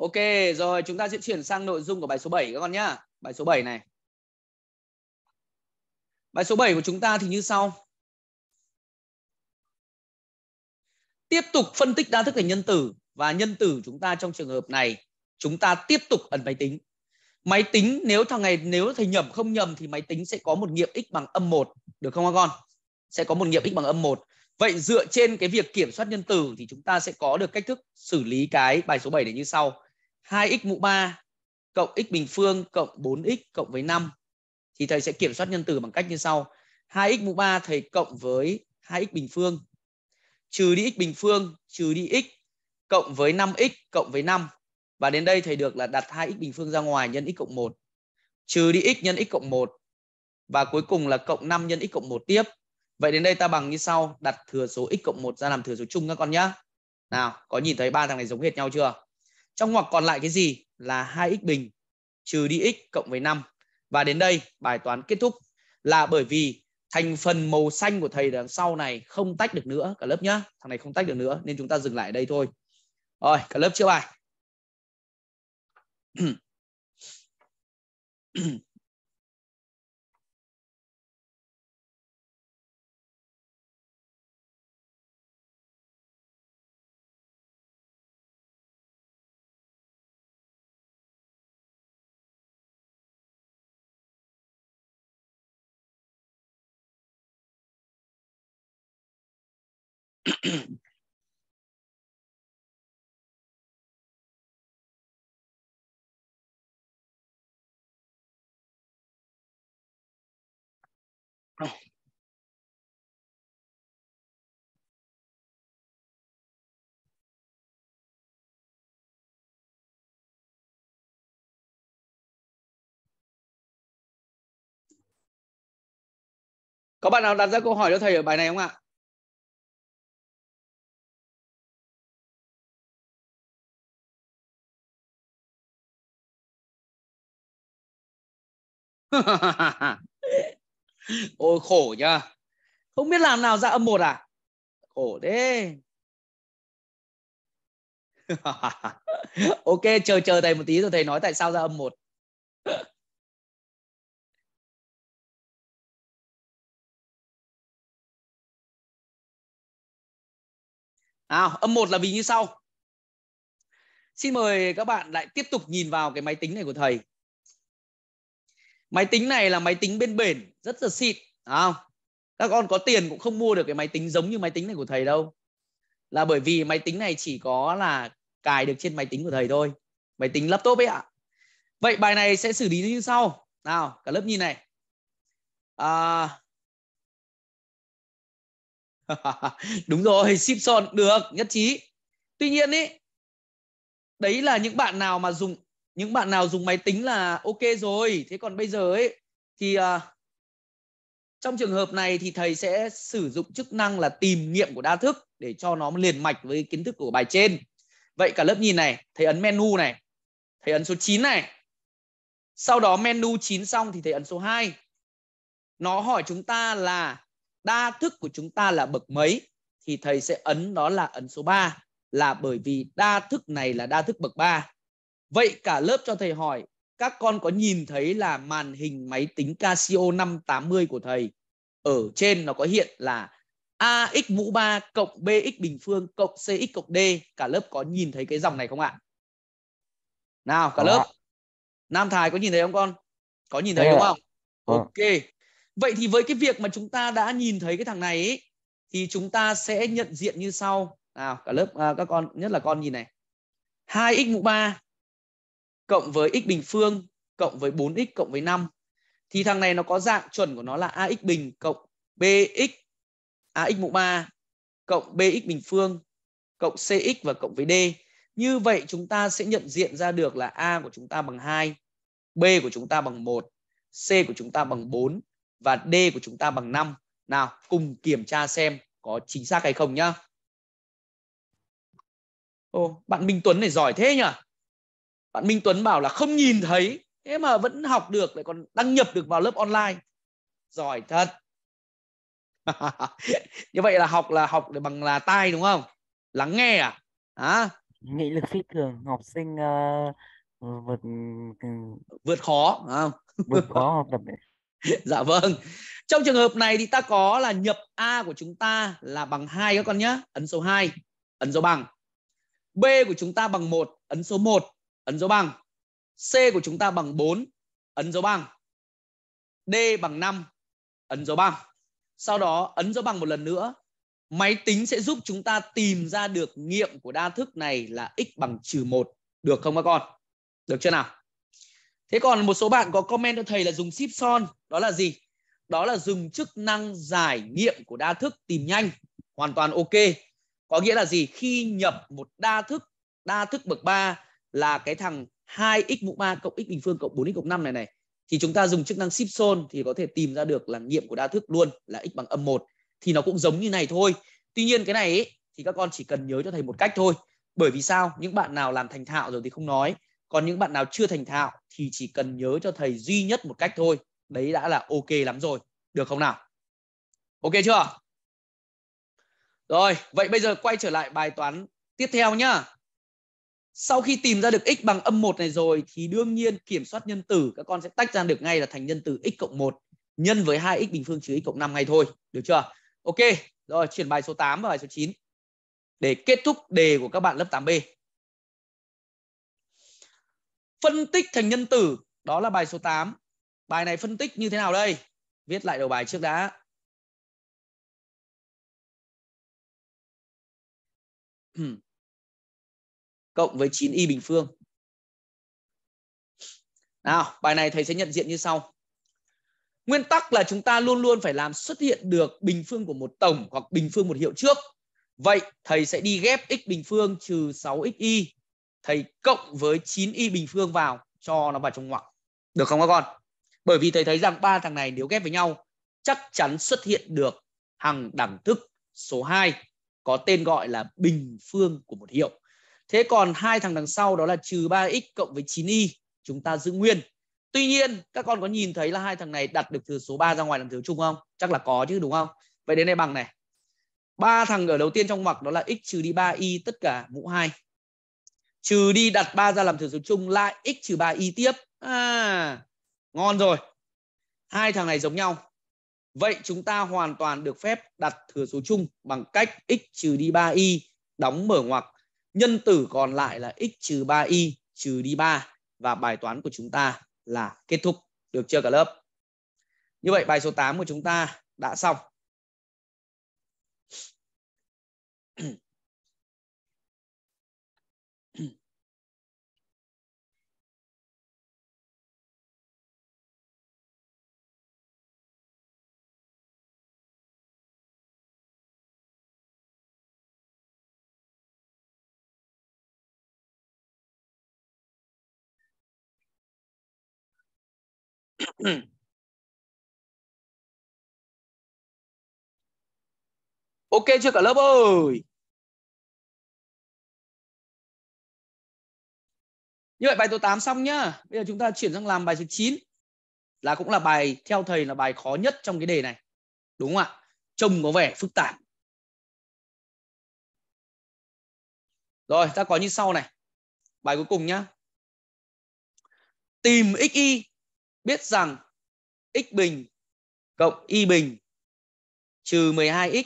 Ok, rồi chúng ta sẽ chuyển sang nội dung của bài số 7 các con nhá. Bài số 7 này. Bài số 7 của chúng ta thì như sau. Tiếp tục phân tích đa thức thành nhân tử và nhân tử chúng ta trong trường hợp này chúng ta tiếp tục ẩn máy tính. Máy tính nếu thằng này nếu thầy nhầm không nhầm thì máy tính sẽ có một nghiệm x bằng âm 1 được không các con? Sẽ có một nghiệm x bằng âm 1. Vậy dựa trên cái việc kiểm soát nhân tử thì chúng ta sẽ có được cách thức xử lý cái bài số 7 này như sau. 2x mũ 3 cộng x bình phương cộng 4x cộng với 5 thì thầy sẽ kiểm soát nhân tử bằng cách như sau. 2x mũ 3 thầy cộng với 2x bình phương trừ đi x bình phương trừ đi x cộng với 5x cộng với 5 và đến đây thầy được là đặt 2x bình phương ra ngoài nhân x cộng 1 trừ đi x nhân x cộng 1 và cuối cùng là cộng 5 nhân x cộng 1 tiếp. Vậy đến đây ta bằng như sau, đặt thừa số x cộng 1 ra làm thừa số chung các con nhá. Nào, có nhìn thấy ba thằng này giống hệt nhau chưa? Trong ngoặc còn lại cái gì là 2x bình trừ đi x cộng với 5. Và đến đây bài toán kết thúc là bởi vì thành phần màu xanh của thầy đằng sau này không tách được nữa cả lớp nhá. Thằng này không tách được nữa nên chúng ta dừng lại ở đây thôi. Rồi, cả lớp chưa bài. Có bạn nào đặt ra câu hỏi cho thầy ở bài này không ạ? Ôi khổ nhá. Không biết làm nào ra âm một à? Khổ thế. ok, chờ chờ thầy một tí rồi thầy nói tại sao ra âm một. À, âm một là vì như sau. Xin mời các bạn lại tiếp tục nhìn vào cái máy tính này của thầy máy tính này là máy tính bên bền rất là xịn không các con có tiền cũng không mua được cái máy tính giống như máy tính này của thầy đâu là bởi vì máy tính này chỉ có là cài được trên máy tính của thầy thôi máy tính laptop ấy ạ vậy bài này sẽ xử lý như sau nào cả lớp nhìn này à... đúng rồi ship son được nhất trí tuy nhiên ý đấy là những bạn nào mà dùng những bạn nào dùng máy tính là ok rồi thế còn bây giờ ấy thì uh, trong trường hợp này thì thầy sẽ sử dụng chức năng là tìm nghiệm của đa thức để cho nó liền mạch với kiến thức của bài trên vậy cả lớp nhìn này thầy ấn menu này thầy ấn số 9 này sau đó menu 9 xong thì thầy ấn số 2 nó hỏi chúng ta là đa thức của chúng ta là bậc mấy thì thầy sẽ ấn đó là ấn số 3 là bởi vì đa thức này là đa thức bậc 3 Vậy cả lớp cho thầy hỏi, các con có nhìn thấy là màn hình máy tính Casio 580 của thầy ở trên nó có hiện là AX mũ 3 cộng BX bình phương cộng CX cộng D. Cả lớp có nhìn thấy cái dòng này không ạ? Nào cả lớp. Nam Thái có nhìn thấy không con? Có nhìn thấy đúng không? Ok. Vậy thì với cái việc mà chúng ta đã nhìn thấy cái thằng này ấy, thì chúng ta sẽ nhận diện như sau. Nào cả lớp à, các con nhất là con nhìn này. 2x mũ 3 cộng với x bình phương cộng với 4x cộng với 5 thì thằng này nó có dạng chuẩn của nó là ax bình cộng bx ax mũ 3 cộng bx bình phương cộng cx và cộng với d. Như vậy chúng ta sẽ nhận diện ra được là a của chúng ta bằng 2, b của chúng ta bằng 1, c của chúng ta bằng 4 và d của chúng ta bằng 5. Nào, cùng kiểm tra xem có chính xác hay không nhá. Ô, bạn Minh Tuấn này giỏi thế nhỉ? bạn Minh Tuấn bảo là không nhìn thấy thế mà vẫn học được lại còn đăng nhập được vào lớp online giỏi thật như vậy là học là học để bằng là tai đúng không lắng nghe à à nghị lực phi thường học sinh uh, vượt ừ, vượt khó không vượt khó học tập dạ vâng trong trường hợp này thì ta có là nhập a của chúng ta là bằng hai các con nhé ấn số 2 ấn số bằng b của chúng ta bằng một ấn số 1 ấn dấu bằng. C của chúng ta bằng 4, ấn dấu bằng. D bằng 5, ấn dấu bằng. Sau đó ấn dấu bằng một lần nữa. Máy tính sẽ giúp chúng ta tìm ra được nghiệm của đa thức này là x bằng trừ 1. Được không các con? Được chưa nào? Thế còn một số bạn có comment cho thầy là dùng ship son. Đó là gì? Đó là dùng chức năng giải nghiệm của đa thức tìm nhanh. Hoàn toàn ok. Có nghĩa là gì? Khi nhập một đa thức, đa thức bậc 3 là cái thằng 2x mũ 3 cộng x bình phương cộng 4x cộng 5 này này thì chúng ta dùng chức năng ship sol thì có thể tìm ra được là nghiệm của đa thức luôn là x bằng âm 1 thì nó cũng giống như này thôi. Tuy nhiên cái này ấy, thì các con chỉ cần nhớ cho thầy một cách thôi. Bởi vì sao? Những bạn nào làm thành thạo rồi thì không nói, còn những bạn nào chưa thành thạo thì chỉ cần nhớ cho thầy duy nhất một cách thôi. Đấy đã là ok lắm rồi. Được không nào? Ok chưa? Rồi, vậy bây giờ quay trở lại bài toán tiếp theo nhá sau khi tìm ra được x bằng âm 1 này rồi thì đương nhiên kiểm soát nhân tử các con sẽ tách ra được ngay là thành nhân tử x cộng 1 nhân với 2x bình phương trừ x cộng 5 ngay thôi. Được chưa? Ok, rồi chuyển bài số 8 và bài số 9 để kết thúc đề của các bạn lớp 8B. Phân tích thành nhân tử, đó là bài số 8. Bài này phân tích như thế nào đây? Viết lại đầu bài trước đã. cộng với 9y bình phương. Nào, bài này thầy sẽ nhận diện như sau. Nguyên tắc là chúng ta luôn luôn phải làm xuất hiện được bình phương của một tổng hoặc bình phương một hiệu trước. Vậy thầy sẽ đi ghép x bình phương trừ 6xy thầy cộng với 9y bình phương vào cho nó vào trong ngoặc. Được không các con? Bởi vì thầy thấy rằng ba thằng này nếu ghép với nhau chắc chắn xuất hiện được hằng đẳng thức số 2 có tên gọi là bình phương của một hiệu. Thế còn hai thằng đằng sau đó là trừ 3x cộng với 9y chúng ta giữ nguyên. Tuy nhiên các con có nhìn thấy là hai thằng này đặt được thừa số 3 ra ngoài làm thừa chung không? Chắc là có chứ đúng không? Vậy đến đây bằng này. ba thằng ở đầu tiên trong ngoặc đó là x trừ đi 3y tất cả mũ 2. Trừ đi đặt 3 ra làm thừa số chung lại x trừ 3y tiếp. À, ngon rồi. Hai thằng này giống nhau. Vậy chúng ta hoàn toàn được phép đặt thừa số chung bằng cách x trừ đi 3y đóng mở ngoặc nhân tử còn lại là x trừ 3y trừ đi 3 và bài toán của chúng ta là kết thúc được chưa cả lớp như vậy bài số 8 của chúng ta đã xong Ừ. ok chưa cả lớp ơi Như vậy bài số 8 xong nhá. Bây giờ chúng ta chuyển sang làm bài số 9. Là cũng là bài theo thầy là bài khó nhất trong cái đề này. Đúng không ạ? Trông có vẻ phức tạp. Rồi, ta có như sau này. Bài cuối cùng nhá. Tìm xy biết rằng x bình cộng y bình trừ 12x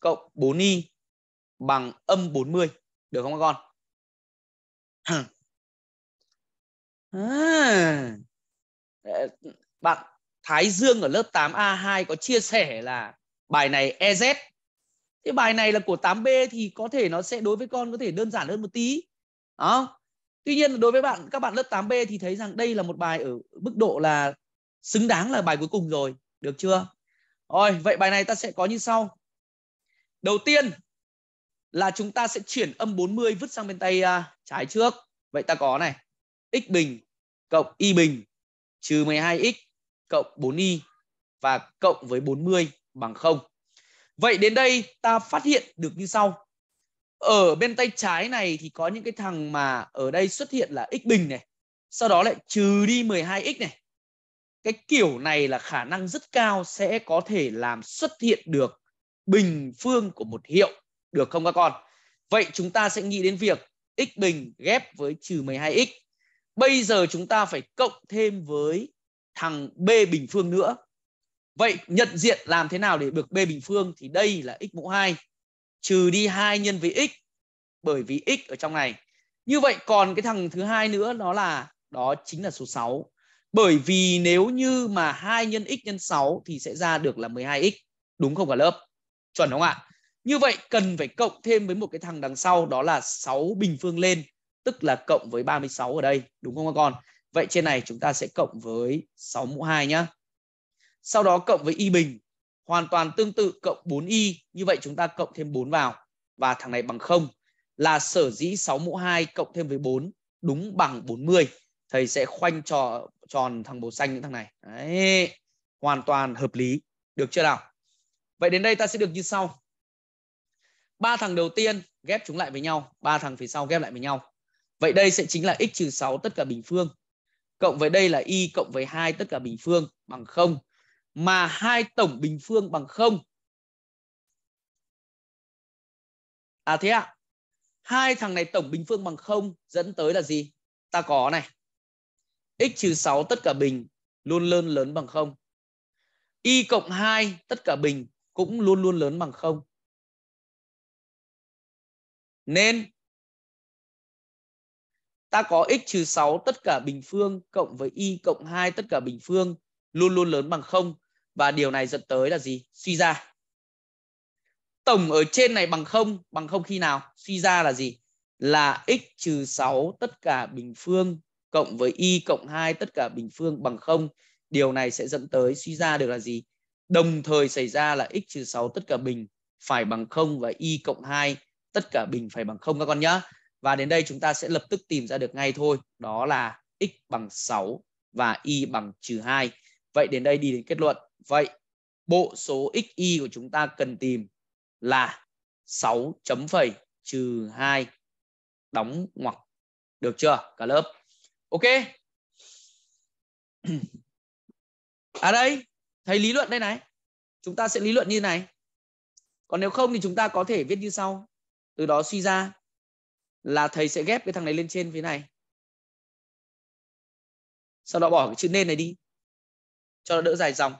cộng 4y bằng âm 40. Được không các con? À, bạn Thái Dương ở lớp 8A2 có chia sẻ là bài này EZ. Thế bài này là của 8B thì có thể nó sẽ đối với con có thể đơn giản hơn một tí. Đó tuy nhiên đối với bạn các bạn lớp 8B thì thấy rằng đây là một bài ở mức độ là xứng đáng là bài cuối cùng rồi được chưa rồi vậy bài này ta sẽ có như sau đầu tiên là chúng ta sẽ chuyển âm 40 vứt sang bên tay uh, trái trước vậy ta có này x bình cộng y bình trừ 12x cộng 4y và cộng với 40 bằng 0. Vậy đến đây ta phát hiện được như sau ở bên tay trái này thì có những cái thằng mà ở đây xuất hiện là x bình này sau đó lại trừ đi 12x này cái kiểu này là khả năng rất cao sẽ có thể làm xuất hiện được bình phương của một hiệu được không các con vậy chúng ta sẽ nghĩ đến việc x bình ghép với trừ 12x bây giờ chúng ta phải cộng thêm với thằng b bình phương nữa vậy nhận diện làm thế nào để được b bình phương thì đây là x mũ 2 trừ đi 2 nhân với x bởi vì x ở trong này. Như vậy còn cái thằng thứ hai nữa nó là đó chính là số 6. Bởi vì nếu như mà 2 nhân x nhân 6 thì sẽ ra được là 12x, đúng không cả lớp? Chuẩn không ạ? Như vậy cần phải cộng thêm với một cái thằng đằng sau đó là 6 bình phương lên, tức là cộng với 36 ở đây, đúng không các con? Vậy trên này chúng ta sẽ cộng với 6 mũ 2 nhá. Sau đó cộng với y bình hoàn toàn tương tự cộng 4y như vậy chúng ta cộng thêm 4 vào và thằng này bằng 0 là sở dĩ 6 mũ 2 cộng thêm với 4 đúng bằng 40 thầy sẽ khoanh trò tròn thằng màu xanh những thằng này Đấy. hoàn toàn hợp lý được chưa nào vậy đến đây ta sẽ được như sau ba thằng đầu tiên ghép chúng lại với nhau ba thằng phía sau ghép lại với nhau vậy đây sẽ chính là x trừ 6 tất cả bình phương cộng với đây là y cộng với 2 tất cả bình phương bằng 0 mà hai tổng bình phương bằng không à thế ạ à? hai thằng này tổng bình phương bằng không dẫn tới là gì ta có này x trừ 6 tất cả bình luôn lớn lớn bằng không y cộng 2 tất cả bình cũng luôn luôn lớn bằng không nên ta có x trừ 6 tất cả bình phương cộng với y cộng 2 tất cả bình phương luôn luôn lớn bằng không và điều này dẫn tới là gì suy ra tổng ở trên này bằng không bằng không khi nào suy ra là gì là x trừ 6 tất cả bình phương cộng với y cộng 2 tất cả bình phương bằng không điều này sẽ dẫn tới suy ra được là gì đồng thời xảy ra là x trừ 6 tất cả bình phải bằng không và y cộng 2 tất cả bình phải bằng không các con nhá và đến đây chúng ta sẽ lập tức tìm ra được ngay thôi đó là x bằng 6 và y bằng trừ 2 vậy đến đây đi đến kết luận Vậy bộ số xy của chúng ta cần tìm là 6 chấm phẩy trừ 2 đóng ngoặc. Được chưa cả lớp? Ok. À đây, thầy lý luận đây này. Chúng ta sẽ lý luận như này. Còn nếu không thì chúng ta có thể viết như sau. Từ đó suy ra là thầy sẽ ghép cái thằng này lên trên phía này. Sau đó bỏ cái chữ nên này đi. Cho nó đỡ dài dòng.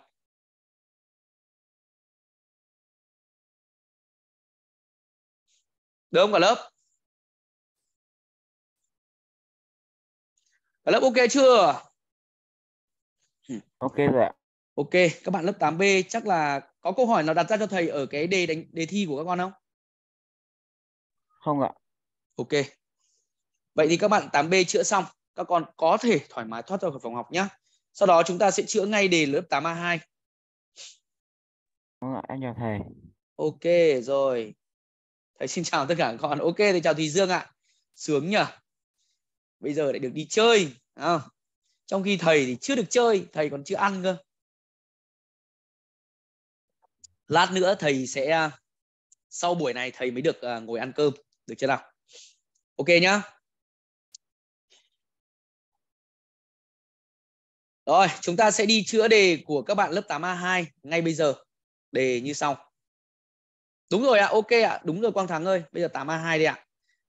được không cả lớp cả lớp ok chưa ừ, ok rồi ạ ok các bạn lớp 8b chắc là có câu hỏi nào đặt ra cho thầy ở cái đề đánh đề thi của các con không không ạ ok vậy thì các bạn 8b chữa xong các con có thể thoải mái thoát ra khỏi phòng học nhé sau đó chúng ta sẽ chữa ngay đề lớp 8A2 Vâng ạ, em chào thầy. Ok rồi thầy xin chào tất cả các con ok thầy chào thùy dương ạ sướng nhỉ bây giờ lại được đi chơi à. trong khi thầy thì chưa được chơi thầy còn chưa ăn cơ lát nữa thầy sẽ à, sau buổi này thầy mới được à, ngồi ăn cơm được chưa nào ok nhá Rồi, chúng ta sẽ đi chữa đề của các bạn lớp 8A2 ngay bây giờ. Đề như sau đúng rồi ạ ok ạ đúng rồi quang thắng ơi bây giờ 8 a 2 đi ạ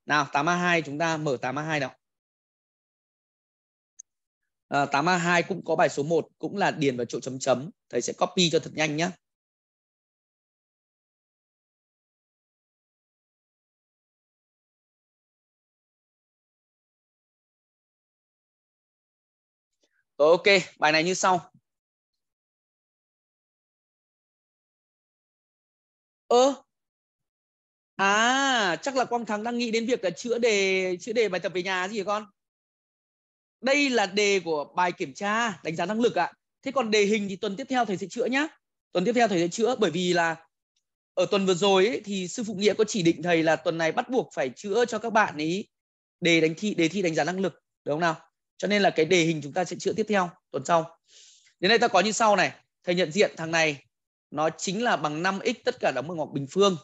nào 8 a 2 chúng ta mở 8 a 2 nào à, ờ, 8 a 2 cũng có bài số 1 cũng là điền vào chỗ chấm chấm thầy sẽ copy cho thật nhanh nhé ok, bài này như sau. Ơ, à chắc là quang thắng đang nghĩ đến việc là chữa đề chữa đề bài tập về nhà gì con đây là đề của bài kiểm tra đánh giá năng lực ạ à. thế còn đề hình thì tuần tiếp theo thầy sẽ chữa nhá tuần tiếp theo thầy sẽ chữa bởi vì là ở tuần vừa rồi ấy, thì sư phụ nghĩa có chỉ định thầy là tuần này bắt buộc phải chữa cho các bạn ấy đề đánh thi đề thi đánh giá năng lực đúng không nào cho nên là cái đề hình chúng ta sẽ chữa tiếp theo tuần sau đến đây ta có như sau này thầy nhận diện thằng này nó chính là bằng 5x tất cả đóng ngoặc bình phương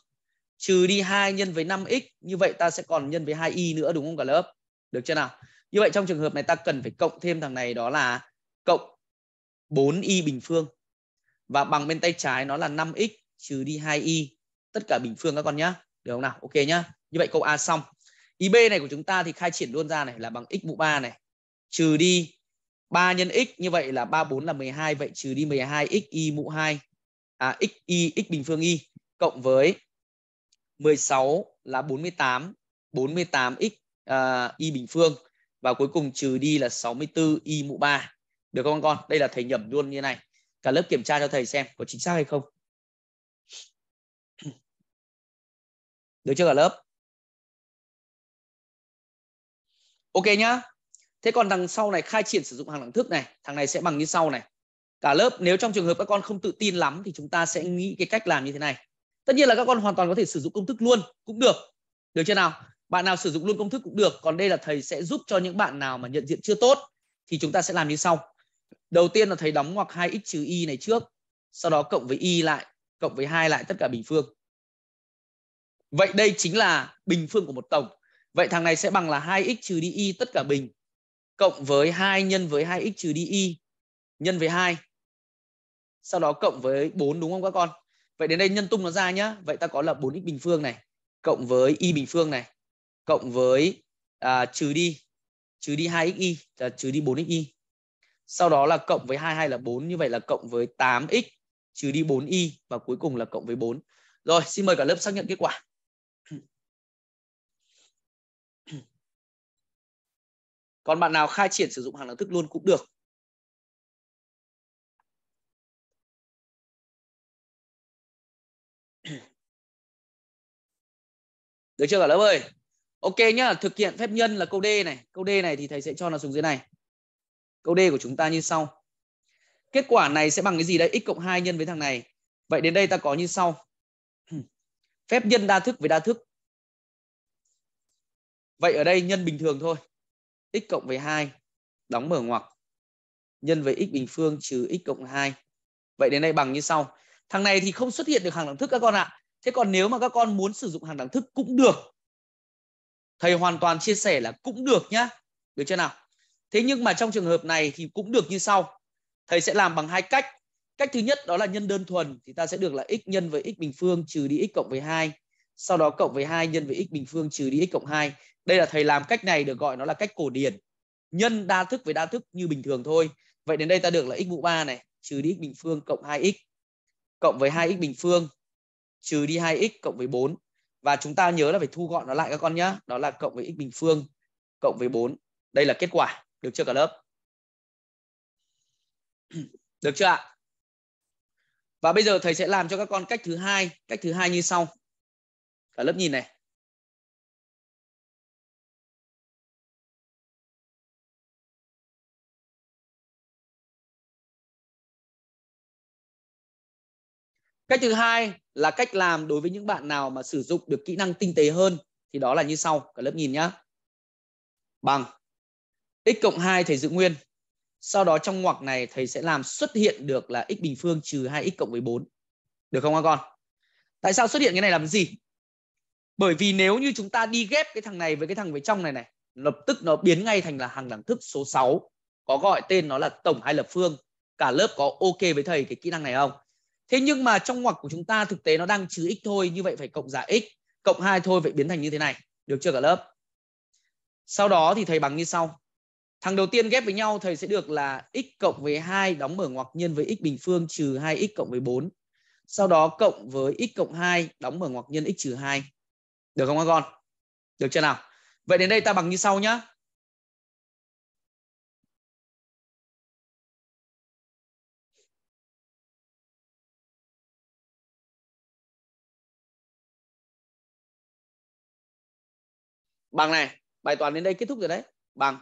trừ đi 2 nhân với 5x như vậy ta sẽ còn nhân với 2y nữa đúng không cả lớp được chưa nào như vậy trong trường hợp này ta cần phải cộng thêm thằng này đó là cộng 4y bình phương và bằng bên tay trái nó là 5x trừ đi 2y tất cả bình phương các con nhá được không nào ok nhá như vậy câu a xong ý b này của chúng ta thì khai triển luôn ra này là bằng x mũ 3 này trừ đi 3 nhân x như vậy là 34 là 12 vậy trừ đi 12 x y mũ 2 à x y x bình phương y cộng với 16 là 48, 48x uh, y bình phương và cuối cùng trừ đi là 64 y mũ 3. Được không con? Đây là thầy nhẩm luôn như này. Cả lớp kiểm tra cho thầy xem có chính xác hay không. Được chưa cả lớp? Ok nhá. Thế còn thằng sau này khai triển sử dụng hàng đẳng thức này, thằng này sẽ bằng như sau này. Cả lớp nếu trong trường hợp các con không tự tin lắm thì chúng ta sẽ nghĩ cái cách làm như thế này tất nhiên là các con hoàn toàn có thể sử dụng công thức luôn cũng được được chưa nào bạn nào sử dụng luôn công thức cũng được còn đây là thầy sẽ giúp cho những bạn nào mà nhận diện chưa tốt thì chúng ta sẽ làm như sau đầu tiên là thầy đóng ngoặc 2x trừ y này trước sau đó cộng với y lại cộng với hai lại tất cả bình phương vậy đây chính là bình phương của một tổng vậy thằng này sẽ bằng là 2x trừ đi y tất cả bình cộng với 2 nhân với 2x trừ đi y nhân với 2 sau đó cộng với 4 đúng không các con vậy đến đây nhân tung nó ra nhá vậy ta có là 4x bình phương này cộng với y bình phương này cộng với à, trừ đi trừ đi 2xy là trừ đi 4xy sau đó là cộng với 22 là 4 như vậy là cộng với 8x trừ đi 4y và cuối cùng là cộng với 4 rồi xin mời cả lớp xác nhận kết quả còn bạn nào khai triển sử dụng hàng đẳng thức luôn cũng được Được chưa cả lớp ơi? Ok nhá, thực hiện phép nhân là câu D này. Câu D này thì thầy sẽ cho nó xuống dưới này. Câu D của chúng ta như sau. Kết quả này sẽ bằng cái gì đây X cộng 2 nhân với thằng này. Vậy đến đây ta có như sau. Phép nhân đa thức với đa thức. Vậy ở đây nhân bình thường thôi. X cộng với 2 đóng mở ngoặc nhân với x bình phương trừ x cộng 2. Vậy đến đây bằng như sau. Thằng này thì không xuất hiện được hàng đẳng thức các con ạ. À thế còn nếu mà các con muốn sử dụng hàng đẳng thức cũng được thầy hoàn toàn chia sẻ là cũng được nhá được chưa nào thế nhưng mà trong trường hợp này thì cũng được như sau thầy sẽ làm bằng hai cách cách thứ nhất đó là nhân đơn thuần thì ta sẽ được là x nhân với x bình phương trừ đi x cộng với 2 sau đó cộng với 2 nhân với x bình phương trừ đi x cộng 2 đây là thầy làm cách này được gọi nó là cách cổ điển nhân đa thức với đa thức như bình thường thôi vậy đến đây ta được là x mũ 3 này trừ đi x bình phương cộng 2x cộng với 2x bình phương trừ đi 2x cộng với 4 và chúng ta nhớ là phải thu gọn nó lại các con nhá đó là cộng với x bình phương cộng với 4 đây là kết quả được chưa cả lớp được chưa ạ và bây giờ thầy sẽ làm cho các con cách thứ hai cách thứ hai như sau cả lớp nhìn này cách thứ hai là cách làm đối với những bạn nào mà sử dụng được kỹ năng tinh tế hơn thì đó là như sau cả lớp nhìn nhá bằng x cộng 2 thầy giữ nguyên sau đó trong ngoặc này thầy sẽ làm xuất hiện được là x bình phương trừ 2x cộng với 14 được không các con tại sao xuất hiện cái này làm gì bởi vì nếu như chúng ta đi ghép cái thằng này với cái thằng bên trong này này lập tức nó biến ngay thành là hàng đẳng thức số 6 có gọi tên nó là tổng hai lập phương cả lớp có ok với thầy cái kỹ năng này không thế nhưng mà trong ngoặc của chúng ta thực tế nó đang trừ x thôi như vậy phải cộng giả x cộng 2 thôi vậy biến thành như thế này được chưa cả lớp sau đó thì thầy bằng như sau thằng đầu tiên ghép với nhau thầy sẽ được là x cộng với 2 đóng mở ngoặc nhân với x bình phương trừ 2x cộng với 4 sau đó cộng với x cộng 2 đóng mở ngoặc nhân x trừ 2 được không các con được chưa nào vậy đến đây ta bằng như sau nhá bằng này bài toán đến đây kết thúc rồi đấy bằng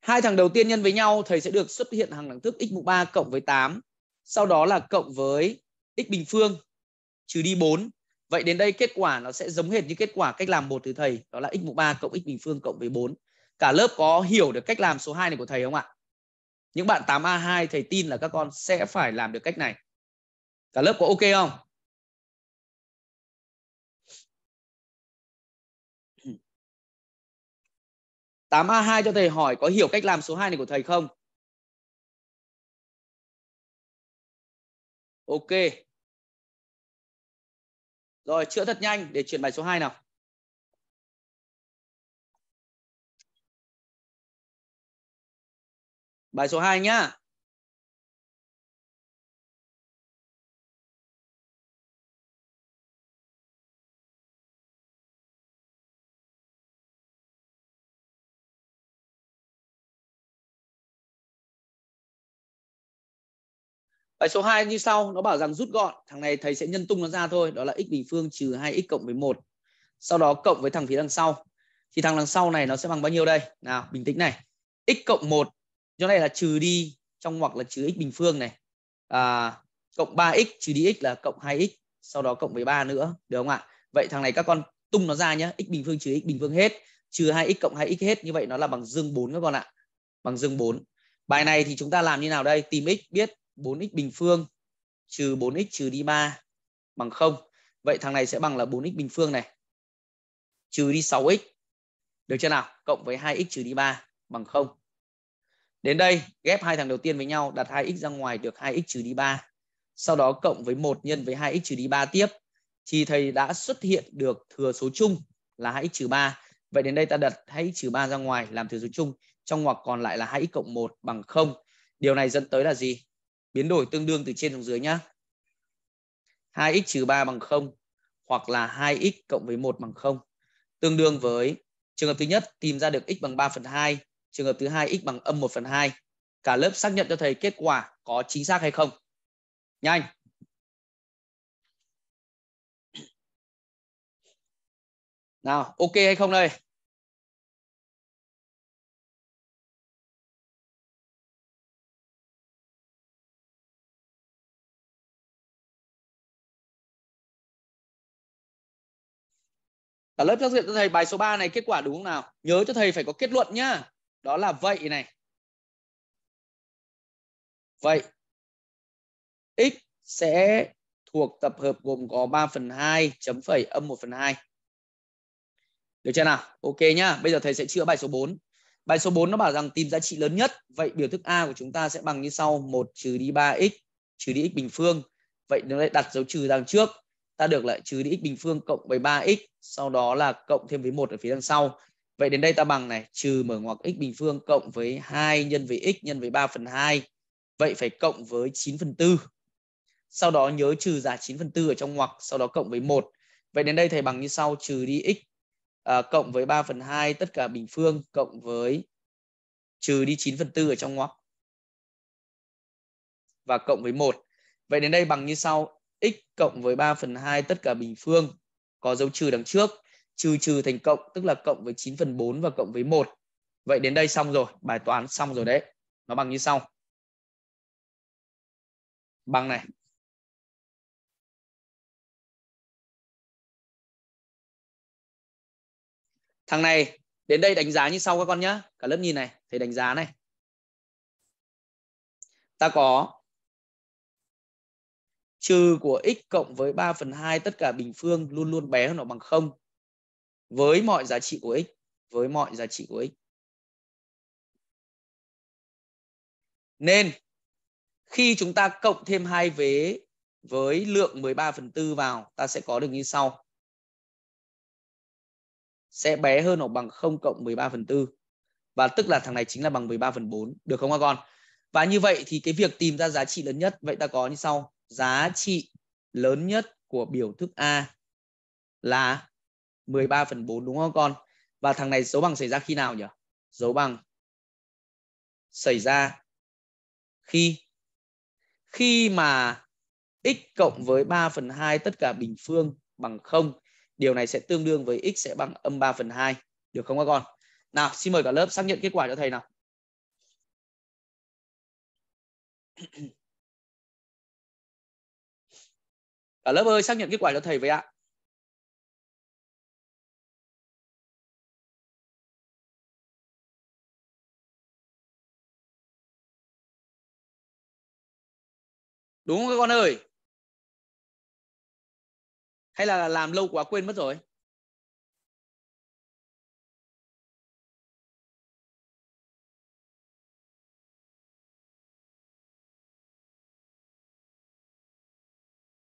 hai thằng đầu tiên nhân với nhau thầy sẽ được xuất hiện hằng đẳng thức x mũ 3 cộng với 8 sau đó là cộng với x bình phương trừ đi 4 vậy đến đây kết quả nó sẽ giống hệt như kết quả cách làm một từ thầy đó là x mũ 3 cộng x bình phương cộng với 4 cả lớp có hiểu được cách làm số 2 này của thầy không ạ những bạn 8A2 thầy tin là các con sẽ phải làm được cách này cả lớp có ok không 8A2 cho thầy hỏi có hiểu cách làm số 2 này của thầy không? Ok. Rồi, chữa thật nhanh để chuyển bài số 2 nào. Bài số 2 nhá. Bài số 2 như sau, nó bảo rằng rút gọn, thằng này thầy sẽ nhân tung nó ra thôi, đó là x bình phương trừ 2x cộng với 1. Sau đó cộng với thằng phía đằng sau. Thì thằng đằng sau này nó sẽ bằng bao nhiêu đây? Nào, bình tĩnh này. x cộng 1, chỗ này là trừ đi trong ngoặc là trừ x bình phương này. À, cộng 3x trừ đi x là cộng 2x, sau đó cộng với 3 nữa, được không ạ? Vậy thằng này các con tung nó ra nhá, x bình phương trừ x bình phương hết, trừ 2x cộng 2x hết, như vậy nó là bằng dương 4 các con ạ. Bằng dương 4. Bài này thì chúng ta làm như nào đây? Tìm x biết 4x bình phương trừ 4x trừ đi 3 bằng 0. Vậy thằng này sẽ bằng là 4x bình phương này trừ đi 6x. Được chưa nào? Cộng với 2x trừ đi 3 bằng 0. Đến đây ghép hai thằng đầu tiên với nhau đặt 2x ra ngoài được 2x trừ đi 3. Sau đó cộng với 1 nhân với 2x trừ đi 3 tiếp thì thầy đã xuất hiện được thừa số chung là 2x trừ 3. Vậy đến đây ta đặt 2x trừ 3 ra ngoài làm thừa số chung trong ngoặc còn lại là 2x cộng 1 bằng 0. Điều này dẫn tới là gì? biến đổi tương đương từ trên xuống dưới nhá. 2x trừ 3 bằng 0 hoặc là 2x cộng với 1 bằng 0 tương đương với trường hợp thứ nhất tìm ra được x bằng 3 phần 2, trường hợp thứ hai x bằng âm 1 phần 2. Cả lớp xác nhận cho thầy kết quả có chính xác hay không. Nhanh. Nào, ok hay không đây? Cả lớp trắc nghiệm cho thầy bài số 3 này kết quả đúng không nào? Nhớ cho thầy phải có kết luận nhá. Đó là vậy này. Vậy x sẽ thuộc tập hợp gồm có 3 phần 2 chấm phẩy âm 1 phần 2. Được chưa nào? Ok nhá. Bây giờ thầy sẽ chữa bài số 4. Bài số 4 nó bảo rằng tìm giá trị lớn nhất. Vậy biểu thức A của chúng ta sẽ bằng như sau. 1 trừ đi 3x trừ đi x bình phương. Vậy nó lại đặt dấu trừ đằng trước ta được lại trừ đi x bình phương cộng với 3x sau đó là cộng thêm với một ở phía đằng sau vậy đến đây ta bằng này trừ mở ngoặc x bình phương cộng với 2 nhân với x nhân với 3 phần 2 vậy phải cộng với 9 phần 4 sau đó nhớ trừ giả 9 phần 4 ở trong ngoặc sau đó cộng với 1 vậy đến đây thầy bằng như sau trừ đi x à, cộng với 3 phần 2 tất cả bình phương cộng với trừ đi 9 phần 4 ở trong ngoặc và cộng với 1 vậy đến đây bằng như sau x cộng với 3 phần 2 tất cả bình phương có dấu trừ đằng trước trừ trừ thành cộng tức là cộng với 9 phần 4 và cộng với 1 vậy đến đây xong rồi bài toán xong rồi đấy nó bằng như sau bằng này thằng này đến đây đánh giá như sau các con nhá cả lớp nhìn này thầy đánh giá này ta có trừ của x cộng với 3 phần 2 tất cả bình phương luôn luôn bé hơn hoặc bằng 0 với mọi giá trị của x với mọi giá trị của x. Nên khi chúng ta cộng thêm hai vế với lượng 13 phần 4 vào ta sẽ có được như sau. Sẽ bé hơn hoặc bằng 0 cộng 13 phần 4. Và tức là thằng này chính là bằng 13 phần 4. Được không các con? Và như vậy thì cái việc tìm ra giá trị lớn nhất vậy ta có như sau giá trị lớn nhất của biểu thức A là 13 phần 4 đúng không con? Và thằng này dấu bằng xảy ra khi nào nhỉ? Dấu bằng xảy ra khi khi mà x cộng với 3 phần 2 tất cả bình phương bằng 0. Điều này sẽ tương đương với x sẽ bằng âm 3 phần 2. Được không các con? Nào, xin mời cả lớp xác nhận kết quả cho thầy nào. Cả lớp ơi xác nhận kết quả cho thầy với ạ. Đúng không các con ơi? Hay là làm lâu quá quên mất rồi?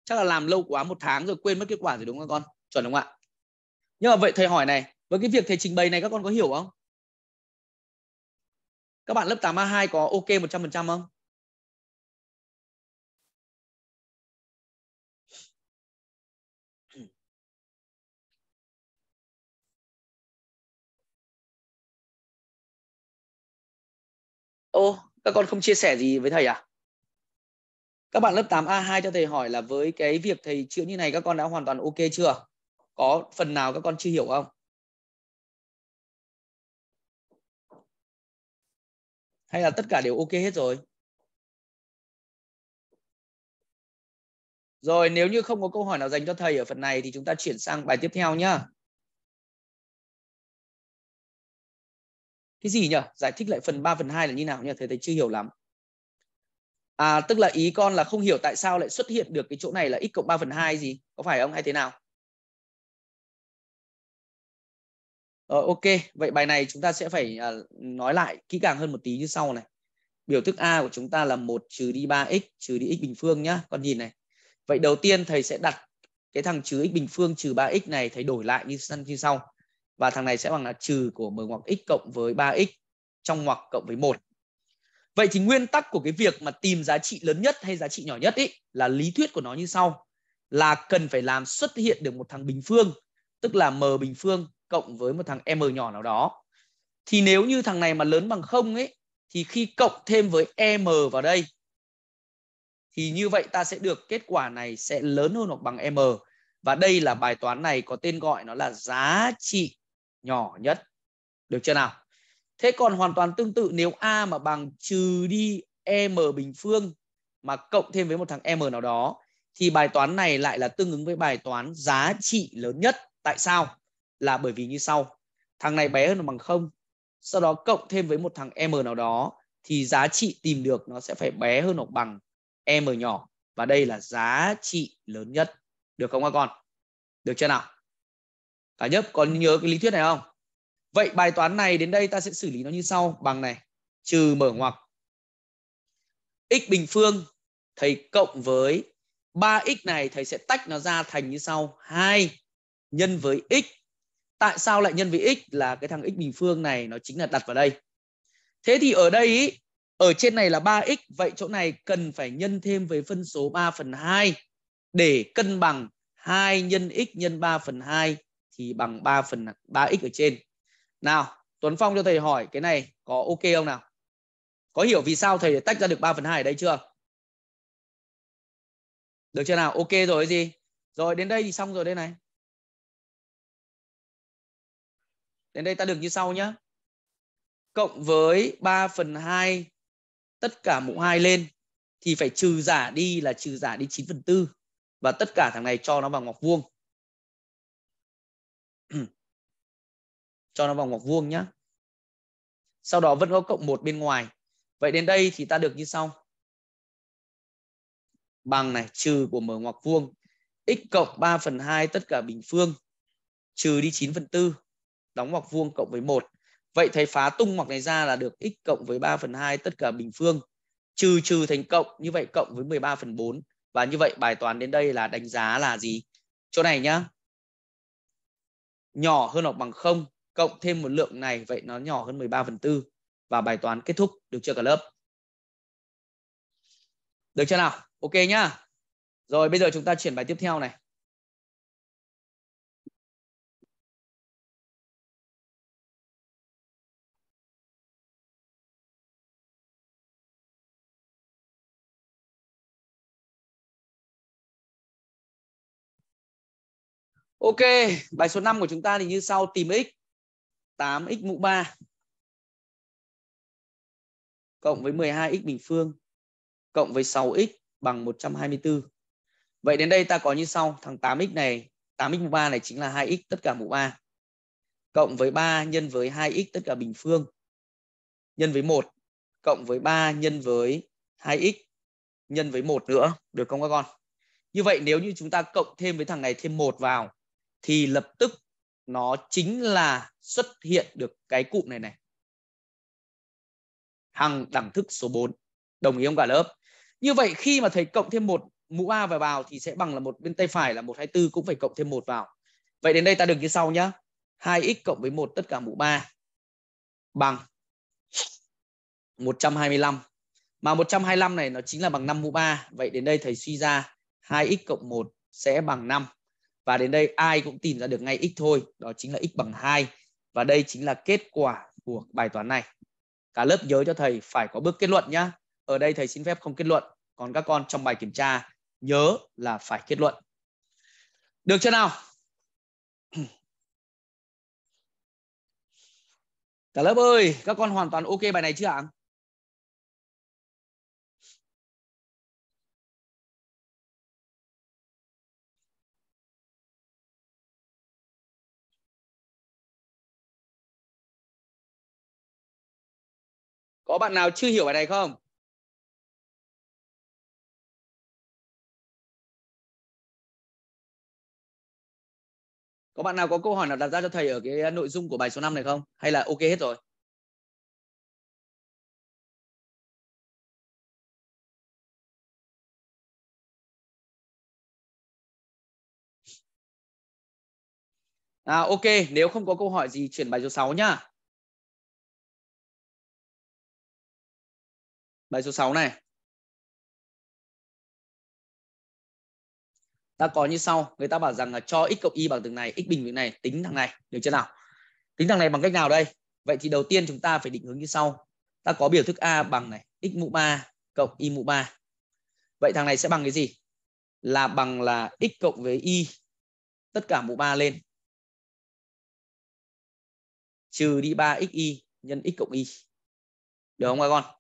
chắc là làm lâu quá một tháng rồi quên mất kết quả rồi đúng không con chuẩn đúng không ạ nhưng mà vậy thầy hỏi này với cái việc thầy trình bày này các con có hiểu không các bạn lớp 8 A2 có ok 100% không Ô, các con không chia sẻ gì với thầy à? Các bạn lớp 8A2 cho thầy hỏi là với cái việc thầy chữa như này các con đã hoàn toàn ok chưa? Có phần nào các con chưa hiểu không? Hay là tất cả đều ok hết rồi? Rồi nếu như không có câu hỏi nào dành cho thầy ở phần này thì chúng ta chuyển sang bài tiếp theo nhá. Cái gì nhỉ? Giải thích lại phần 3 phần 2 là như nào nhỉ? Thầy thầy chưa hiểu lắm à, tức là ý con là không hiểu tại sao lại xuất hiện được cái chỗ này là x cộng 3 phần 2 gì có phải không hay thế nào ờ, ok vậy bài này chúng ta sẽ phải à, nói lại kỹ càng hơn một tí như sau này biểu thức a của chúng ta là 1 trừ đi 3x trừ đi x bình phương nhá con nhìn này vậy đầu tiên thầy sẽ đặt cái thằng trừ x bình phương trừ 3x này thầy đổi lại như, như sau và thằng này sẽ bằng là trừ của m ngoặc x cộng với 3x trong ngoặc cộng với 1 vậy thì nguyên tắc của cái việc mà tìm giá trị lớn nhất hay giá trị nhỏ nhất ấy là lý thuyết của nó như sau là cần phải làm xuất hiện được một thằng bình phương tức là m bình phương cộng với một thằng m nhỏ nào đó thì nếu như thằng này mà lớn bằng không ấy thì khi cộng thêm với m vào đây thì như vậy ta sẽ được kết quả này sẽ lớn hơn hoặc bằng m và đây là bài toán này có tên gọi nó là giá trị nhỏ nhất được chưa nào Thế còn hoàn toàn tương tự nếu A mà bằng trừ đi M bình phương mà cộng thêm với một thằng M nào đó thì bài toán này lại là tương ứng với bài toán giá trị lớn nhất. Tại sao? Là bởi vì như sau. Thằng này bé hơn bằng 0. Sau đó cộng thêm với một thằng M nào đó thì giá trị tìm được nó sẽ phải bé hơn hoặc bằng M nhỏ. Và đây là giá trị lớn nhất. Được không các con? Được chưa nào? Cả nhấp còn nhớ cái lý thuyết này không? Vậy bài toán này đến đây ta sẽ xử lý nó như sau bằng này trừ mở ngoặc x bình phương thầy cộng với 3x này thầy sẽ tách nó ra thành như sau 2 nhân với x. Tại sao lại nhân với x là cái thằng x bình phương này nó chính là đặt vào đây. Thế thì ở đây ý, ở trên này là 3x vậy chỗ này cần phải nhân thêm với phân số 3 phần 2 để cân bằng 2 nhân x nhân 3 phần 2 thì bằng 3 phần 3x ở trên. Nào, Tuấn Phong cho thầy hỏi cái này có ok không nào? Có hiểu vì sao thầy tách ra được 3 phần 2 ở đây chưa? Được chưa nào? Ok rồi gì? Rồi đến đây thì xong rồi đây này. Đến đây ta được như sau nhé. Cộng với 3 phần 2 tất cả mũ 2 lên thì phải trừ giả đi là trừ giả đi 9 phần 4 và tất cả thằng này cho nó vào ngoặc vuông. cho nó vào ngoặc vuông nhé. Sau đó vẫn có cộng 1 bên ngoài. Vậy đến đây thì ta được như sau. Bằng này trừ của mở ngoặc vuông. x cộng 3 phần 2 tất cả bình phương. Trừ đi 9 phần 4. Đóng ngoặc vuông cộng với 1. Vậy thầy phá tung ngoặc này ra là được x cộng với 3 phần 2 tất cả bình phương. Trừ trừ thành cộng. Như vậy cộng với 13 phần 4. Và như vậy bài toán đến đây là đánh giá là gì? Chỗ này nhá. Nhỏ hơn hoặc bằng 0 cộng thêm một lượng này vậy nó nhỏ hơn 13 phần tư và bài toán kết thúc được chưa cả lớp được chưa nào ok nhá rồi bây giờ chúng ta chuyển bài tiếp theo này Ok, bài số 5 của chúng ta thì như sau tìm x 8x mũ 3 cộng với 12x bình phương cộng với 6x bằng 124. Vậy đến đây ta có như sau, thằng 8x này, 8x mũ 3 này chính là 2x tất cả mũ 3 cộng với 3 nhân với 2x tất cả bình phương nhân với 1 cộng với 3 nhân với 2x nhân với 1 nữa, được không các con? Như vậy nếu như chúng ta cộng thêm với thằng này thêm 1 vào thì lập tức nó chính là xuất hiện được cái cụm này này hằng đẳng thức số 4 đồng ý không cả lớp như vậy khi mà thầy cộng thêm một mũ A vào vào thì sẽ bằng là một bên tay phải là một 124 cũng phải cộng thêm một vào vậy đến đây ta được như sau nhá 2x cộng với một tất cả mũ 3 bằng 125 mà 125 này nó chính là bằng 5 mũ 3 vậy đến đây thầy suy ra 2x cộng 1 sẽ bằng 5 và đến đây ai cũng tìm ra được ngay x thôi đó chính là x bằng 2 và đây chính là kết quả của bài toán này cả lớp nhớ cho thầy phải có bước kết luận nhá ở đây thầy xin phép không kết luận còn các con trong bài kiểm tra nhớ là phải kết luận được chưa nào cả lớp ơi các con hoàn toàn ok bài này chưa ạ có bạn nào chưa hiểu bài này không có bạn nào có câu hỏi nào đặt ra cho thầy ở cái à, nội dung của bài số 5 này không hay là ok hết rồi À, ok, nếu không có câu hỏi gì chuyển bài số 6 nhá. Bài số 6 này. Ta có như sau, người ta bảo rằng là cho x cộng y bằng từng này, x bình với này, tính thằng này, được chưa nào? Tính thằng này bằng cách nào đây? Vậy thì đầu tiên chúng ta phải định hướng như sau. Ta có biểu thức A bằng này, x mũ 3 cộng y mũ 3. Vậy thằng này sẽ bằng cái gì? Là bằng là x cộng với y tất cả mũ 3 lên. Trừ đi 3xy nhân x cộng y. Được không các con?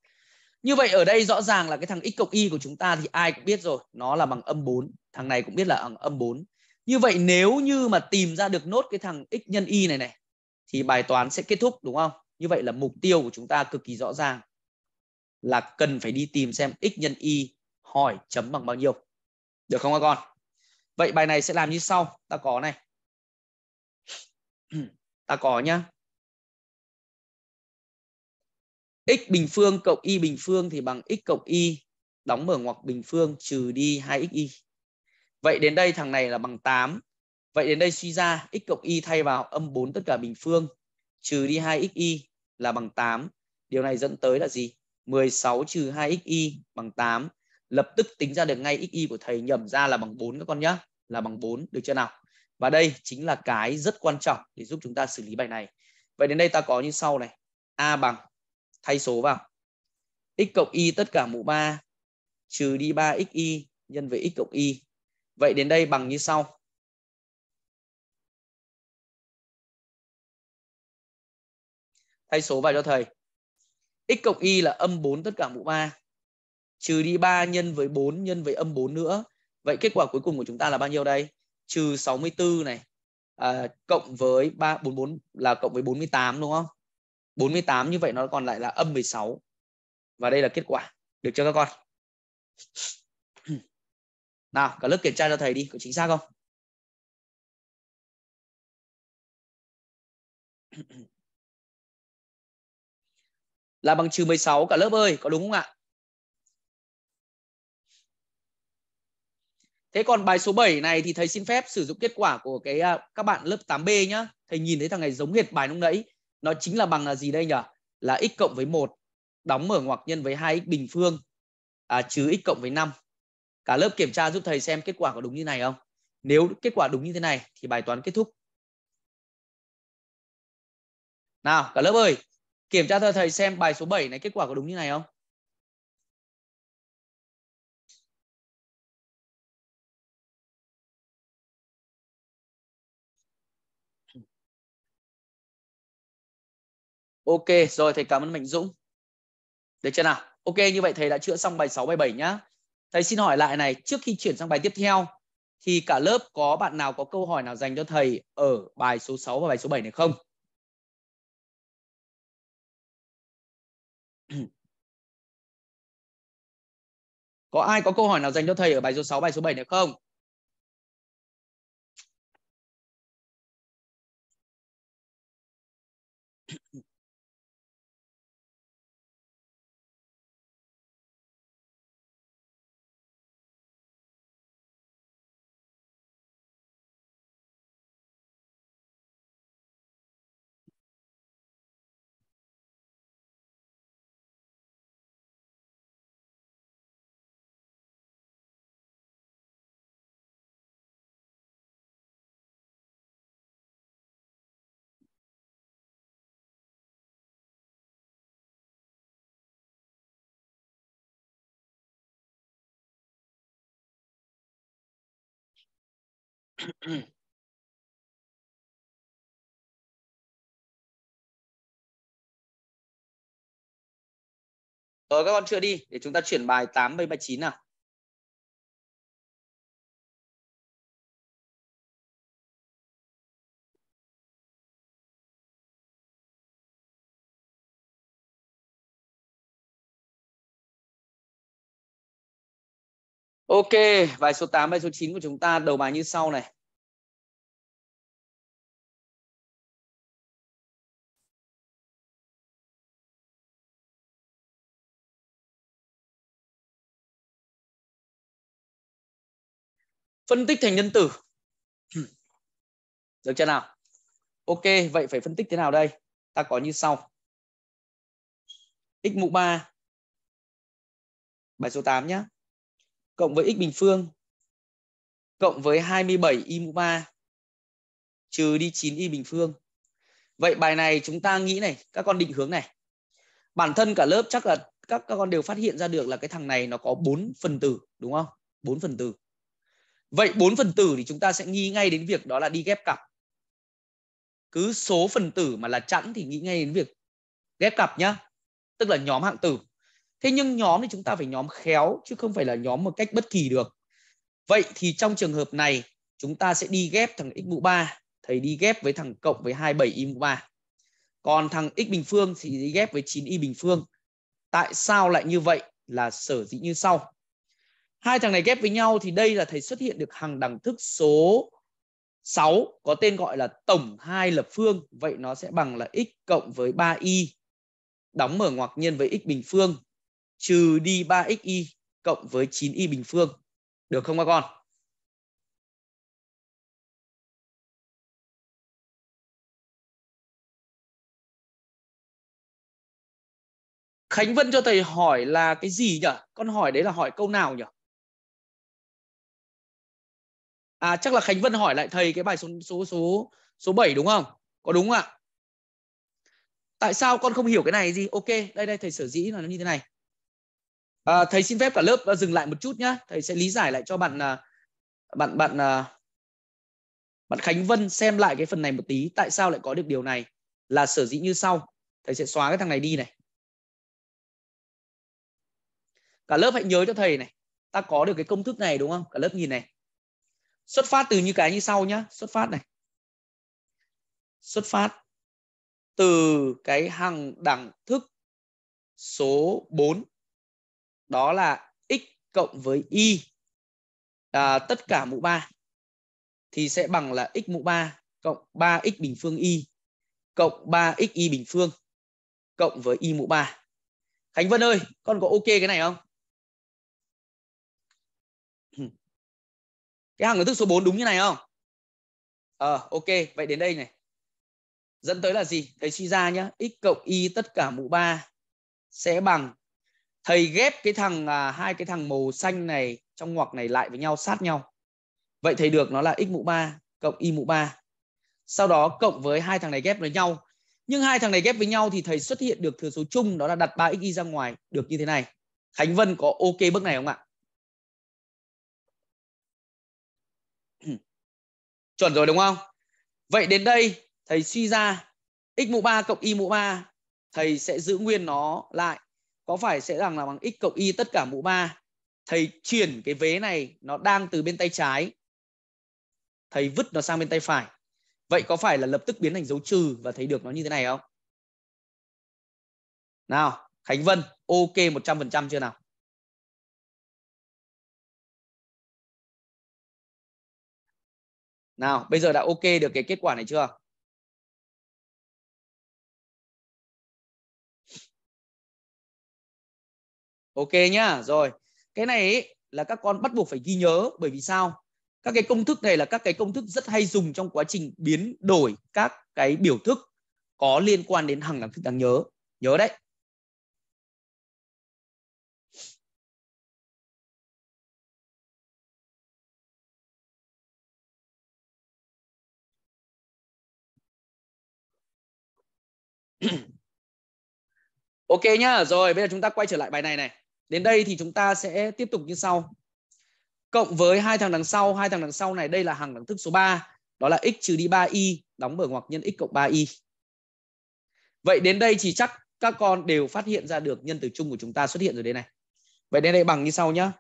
Như vậy ở đây rõ ràng là cái thằng x cộng y của chúng ta thì ai cũng biết rồi, nó là bằng âm 4. Thằng này cũng biết là bằng âm 4. Như vậy nếu như mà tìm ra được nốt cái thằng x nhân y này này thì bài toán sẽ kết thúc đúng không? Như vậy là mục tiêu của chúng ta cực kỳ rõ ràng là cần phải đi tìm xem x nhân y hỏi chấm bằng bao nhiêu. Được không các con? Vậy bài này sẽ làm như sau, ta có này. ta có nhá. x bình phương cộng y bình phương thì bằng x cộng y đóng mở ngoặc bình phương trừ đi 2xy. Vậy đến đây thằng này là bằng 8. Vậy đến đây suy ra x cộng y thay vào âm 4 tất cả bình phương trừ đi 2xy là bằng 8. Điều này dẫn tới là gì? 16 trừ 2xy bằng 8. Lập tức tính ra được ngay xy của thầy nhầm ra là bằng 4 các con nhá, là bằng 4 được chưa nào? Và đây chính là cái rất quan trọng để giúp chúng ta xử lý bài này. Vậy đến đây ta có như sau này. A bằng thay số vào x cộng y tất cả mũ 3 trừ đi 3 xy nhân với x cộng y vậy đến đây bằng như sau thay số vào cho thầy x cộng y là âm 4 tất cả mũ 3 trừ đi 3 nhân với 4 nhân với âm 4 nữa vậy kết quả cuối cùng của chúng ta là bao nhiêu đây trừ 64 này à, cộng với 344 là cộng với 48 đúng không 48 như vậy nó còn lại là âm 16. Và đây là kết quả. Được cho các con? Nào, cả lớp kiểm tra cho thầy đi, có chính xác không? Là bằng trừ 16 cả lớp ơi, có đúng không ạ? Thế còn bài số 7 này thì thầy xin phép sử dụng kết quả của cái à, các bạn lớp 8B nhá. Thầy nhìn thấy thằng này giống hệt bài lúc nãy nó chính là bằng là gì đây nhỉ là x cộng với 1 đóng mở ngoặc nhân với 2x bình phương à, trừ x cộng với 5 cả lớp kiểm tra giúp thầy xem kết quả có đúng như này không nếu kết quả đúng như thế này thì bài toán kết thúc nào cả lớp ơi kiểm tra cho thầy xem bài số 7 này kết quả có đúng như này không Ok, rồi thầy cảm ơn Mạnh Dũng. Được chưa nào? Ok, như vậy thầy đã chữa xong bài 6, bài 7 nhá. Thầy xin hỏi lại này, trước khi chuyển sang bài tiếp theo thì cả lớp có bạn nào có câu hỏi nào dành cho thầy ở bài số 6 và bài số 7 này không? Có ai có câu hỏi nào dành cho thầy ở bài số 6, bài số 7 này không? Rồi ờ, các con chưa đi để chúng ta chuyển bài 80 39 nào. Ok, bài số 8 bài số 9 của chúng ta đầu bài như sau này. Phân tích thành nhân tử. Được chưa nào? Ok, vậy phải phân tích thế nào đây? Ta có như sau. X mũ 3. Bài số 8 nhé cộng với x bình phương cộng với 27 y mũ 3 trừ đi 9 y bình phương. Vậy bài này chúng ta nghĩ này, các con định hướng này. Bản thân cả lớp chắc là các các con đều phát hiện ra được là cái thằng này nó có 4 phần tử đúng không? 4 phần tử. Vậy 4 phần tử thì chúng ta sẽ nghĩ ngay đến việc đó là đi ghép cặp. Cứ số phần tử mà là chẵn thì nghĩ ngay đến việc ghép cặp nhá. Tức là nhóm hạng tử thế nhưng nhóm thì chúng ta phải nhóm khéo chứ không phải là nhóm một cách bất kỳ được vậy thì trong trường hợp này chúng ta sẽ đi ghép thằng x mũ 3 thầy đi ghép với thằng cộng với 27 y mũ 3 còn thằng x bình phương thì đi ghép với 9 y bình phương tại sao lại như vậy là sở dĩ như sau hai thằng này ghép với nhau thì đây là thầy xuất hiện được hàng đẳng thức số 6 có tên gọi là tổng hai lập phương vậy nó sẽ bằng là x cộng với 3y đóng mở ngoặc nhân với x bình phương trừ đi 3xy cộng với 9y bình phương. Được không các con? Khánh Vân cho thầy hỏi là cái gì nhỉ? Con hỏi đấy là hỏi câu nào nhỉ? À chắc là Khánh Vân hỏi lại thầy cái bài số số số số 7 đúng không? Có đúng không ạ? Tại sao con không hiểu cái này gì? Ok, đây đây thầy sở dĩ là nó như thế này à, thầy xin phép cả lớp à, dừng lại một chút nhá thầy sẽ lý giải lại cho bạn à, bạn bạn à, bạn Khánh Vân xem lại cái phần này một tí tại sao lại có được điều này là sở dĩ như sau thầy sẽ xóa cái thằng này đi này cả lớp hãy nhớ cho thầy này ta có được cái công thức này đúng không cả lớp nhìn này xuất phát từ như cái như sau nhá xuất phát này xuất phát từ cái hằng đẳng thức số 4 đó là x cộng với y à, tất cả mũ 3 thì sẽ bằng là x mũ 3 cộng 3x bình phương y cộng 3x y bình phương cộng với y mũ 3. Khánh Vân ơi, con có ok cái này không? Cái hàng ở thức số 4 đúng như này không? Ờ, à, ok. Vậy đến đây này. Dẫn tới là gì? Thầy suy ra nhá. X cộng Y tất cả mũ 3 sẽ bằng thầy ghép cái thằng à, hai cái thằng màu xanh này trong ngoặc này lại với nhau sát nhau vậy thầy được nó là x mũ 3 cộng y mũ 3 sau đó cộng với hai thằng này ghép với nhau nhưng hai thằng này ghép với nhau thì thầy xuất hiện được thừa số chung đó là đặt 3 y ra ngoài được như thế này khánh vân có ok bước này không ạ chuẩn rồi đúng không vậy đến đây thầy suy ra x mũ 3 cộng y mũ 3 thầy sẽ giữ nguyên nó lại có phải sẽ rằng là bằng x cộng y tất cả mũ 3 thầy chuyển cái vế này nó đang từ bên tay trái thầy vứt nó sang bên tay phải vậy có phải là lập tức biến thành dấu trừ và thấy được nó như thế này không nào Khánh Vân ok 100% chưa nào nào bây giờ đã ok được cái kết quả này chưa ok nhá rồi cái này ấy, là các con bắt buộc phải ghi nhớ bởi vì sao các cái công thức này là các cái công thức rất hay dùng trong quá trình biến đổi các cái biểu thức có liên quan đến hằng đẳng thức đáng nhớ nhớ đấy ok nhá rồi bây giờ chúng ta quay trở lại bài này này Đến đây thì chúng ta sẽ tiếp tục như sau. Cộng với hai thằng đằng sau, hai thằng đằng sau này đây là hàng đẳng thức số 3, đó là x trừ đi 3y đóng bởi ngoặc nhân x cộng 3y. Vậy đến đây thì chắc các con đều phát hiện ra được nhân tử chung của chúng ta xuất hiện rồi đây này. Vậy đến đây bằng như sau nhá.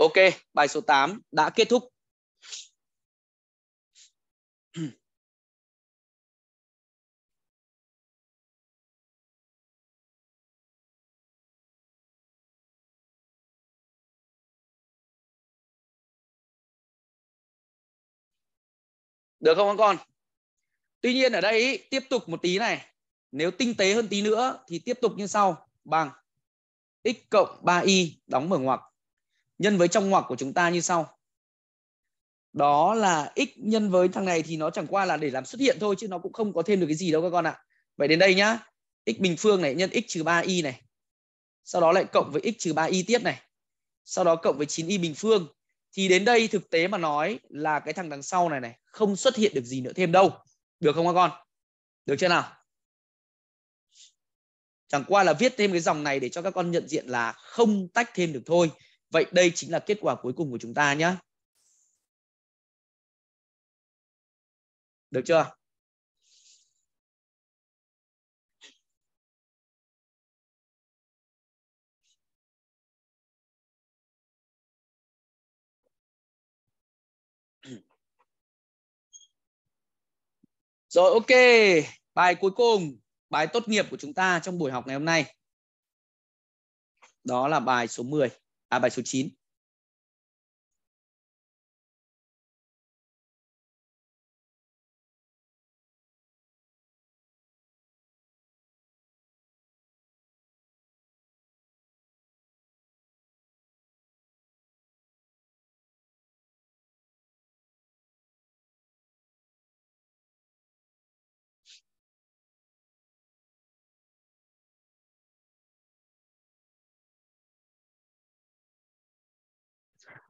Ok, bài số 8 đã kết thúc. Được không các con? Tuy nhiên ở đây tiếp tục một tí này. Nếu tinh tế hơn tí nữa thì tiếp tục như sau. Bằng x cộng 3y đóng mở ngoặc nhân với trong ngoặc của chúng ta như sau đó là x nhân với thằng này thì nó chẳng qua là để làm xuất hiện thôi chứ nó cũng không có thêm được cái gì đâu các con ạ vậy đến đây nhá x bình phương này nhân x trừ 3y này sau đó lại cộng với x trừ 3y tiếp này sau đó cộng với 9y bình phương thì đến đây thực tế mà nói là cái thằng đằng sau này này không xuất hiện được gì nữa thêm đâu được không các con được chưa nào chẳng qua là viết thêm cái dòng này để cho các con nhận diện là không tách thêm được thôi Vậy đây chính là kết quả cuối cùng của chúng ta nhé. Được chưa? Rồi ok, bài cuối cùng, bài tốt nghiệp của chúng ta trong buổi học ngày hôm nay. Đó là bài số 10 à bài số 9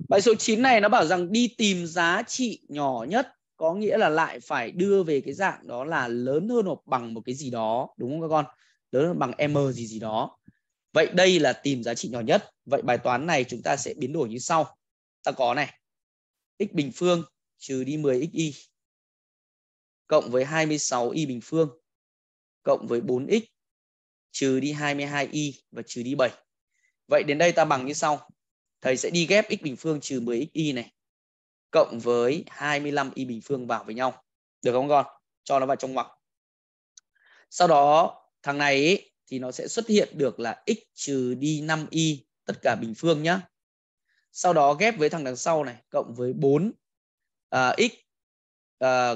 Bài số 9 này nó bảo rằng đi tìm giá trị nhỏ nhất có nghĩa là lại phải đưa về cái dạng đó là lớn hơn hoặc bằng một cái gì đó đúng không các con lớn hơn bằng m gì gì đó vậy đây là tìm giá trị nhỏ nhất vậy bài toán này chúng ta sẽ biến đổi như sau ta có này x bình phương trừ đi 10 xy cộng với 26 y bình phương cộng với 4x trừ đi 22y và trừ đi 7 vậy đến đây ta bằng như sau thầy sẽ đi ghép x bình phương trừ 10xy này cộng với 25y bình phương vào với nhau. Được không con? Cho nó vào trong ngoặc. Sau đó thằng này ý, thì nó sẽ xuất hiện được là x trừ đi 5y tất cả bình phương nhá. Sau đó ghép với thằng đằng sau này cộng với 4 à, x à,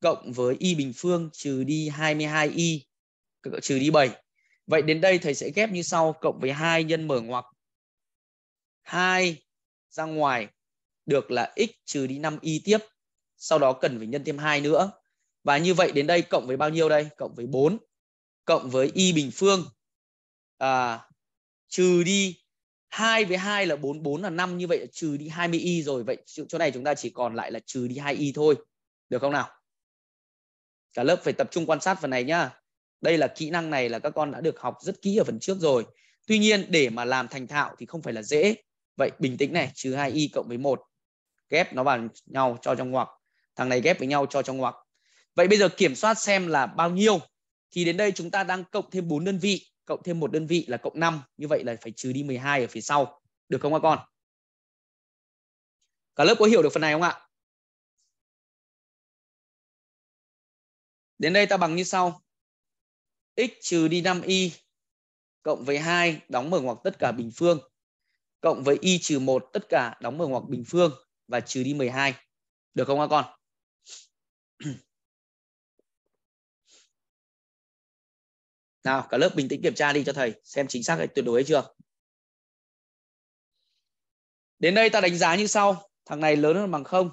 cộng với y bình phương trừ đi 22y trừ đi 7. Vậy đến đây thầy sẽ ghép như sau cộng với 2 nhân mở ngoặc 2 ra ngoài được là x trừ đi 5y tiếp. Sau đó cần phải nhân thêm 2 nữa. Và như vậy đến đây cộng với bao nhiêu đây? Cộng với 4. Cộng với y bình phương. À, trừ đi 2 với 2 là 4, 4 là 5. Như vậy là trừ đi 20y rồi. Vậy chỗ này chúng ta chỉ còn lại là trừ đi 2y thôi. Được không nào? Cả lớp phải tập trung quan sát phần này nhá. Đây là kỹ năng này là các con đã được học rất kỹ ở phần trước rồi. Tuy nhiên để mà làm thành thạo thì không phải là dễ Vậy bình tĩnh này, trừ 2y cộng với 1. Ghép nó vào nhau cho trong ngoặc. Thằng này ghép với nhau cho trong ngoặc. Vậy bây giờ kiểm soát xem là bao nhiêu. Thì đến đây chúng ta đang cộng thêm 4 đơn vị, cộng thêm một đơn vị là cộng 5. Như vậy là phải trừ đi 12 ở phía sau. Được không các con? Cả lớp có hiểu được phần này không ạ? Đến đây ta bằng như sau. x trừ đi 5y cộng với 2 đóng mở ngoặc tất cả bình phương cộng với y trừ 1 tất cả đóng mở ngoặc bình phương và trừ đi 12. Được không các con? Nào, cả lớp bình tĩnh kiểm tra đi cho thầy xem chính xác hay tuyệt đối hay chưa. Đến đây ta đánh giá như sau, thằng này lớn hơn bằng 0,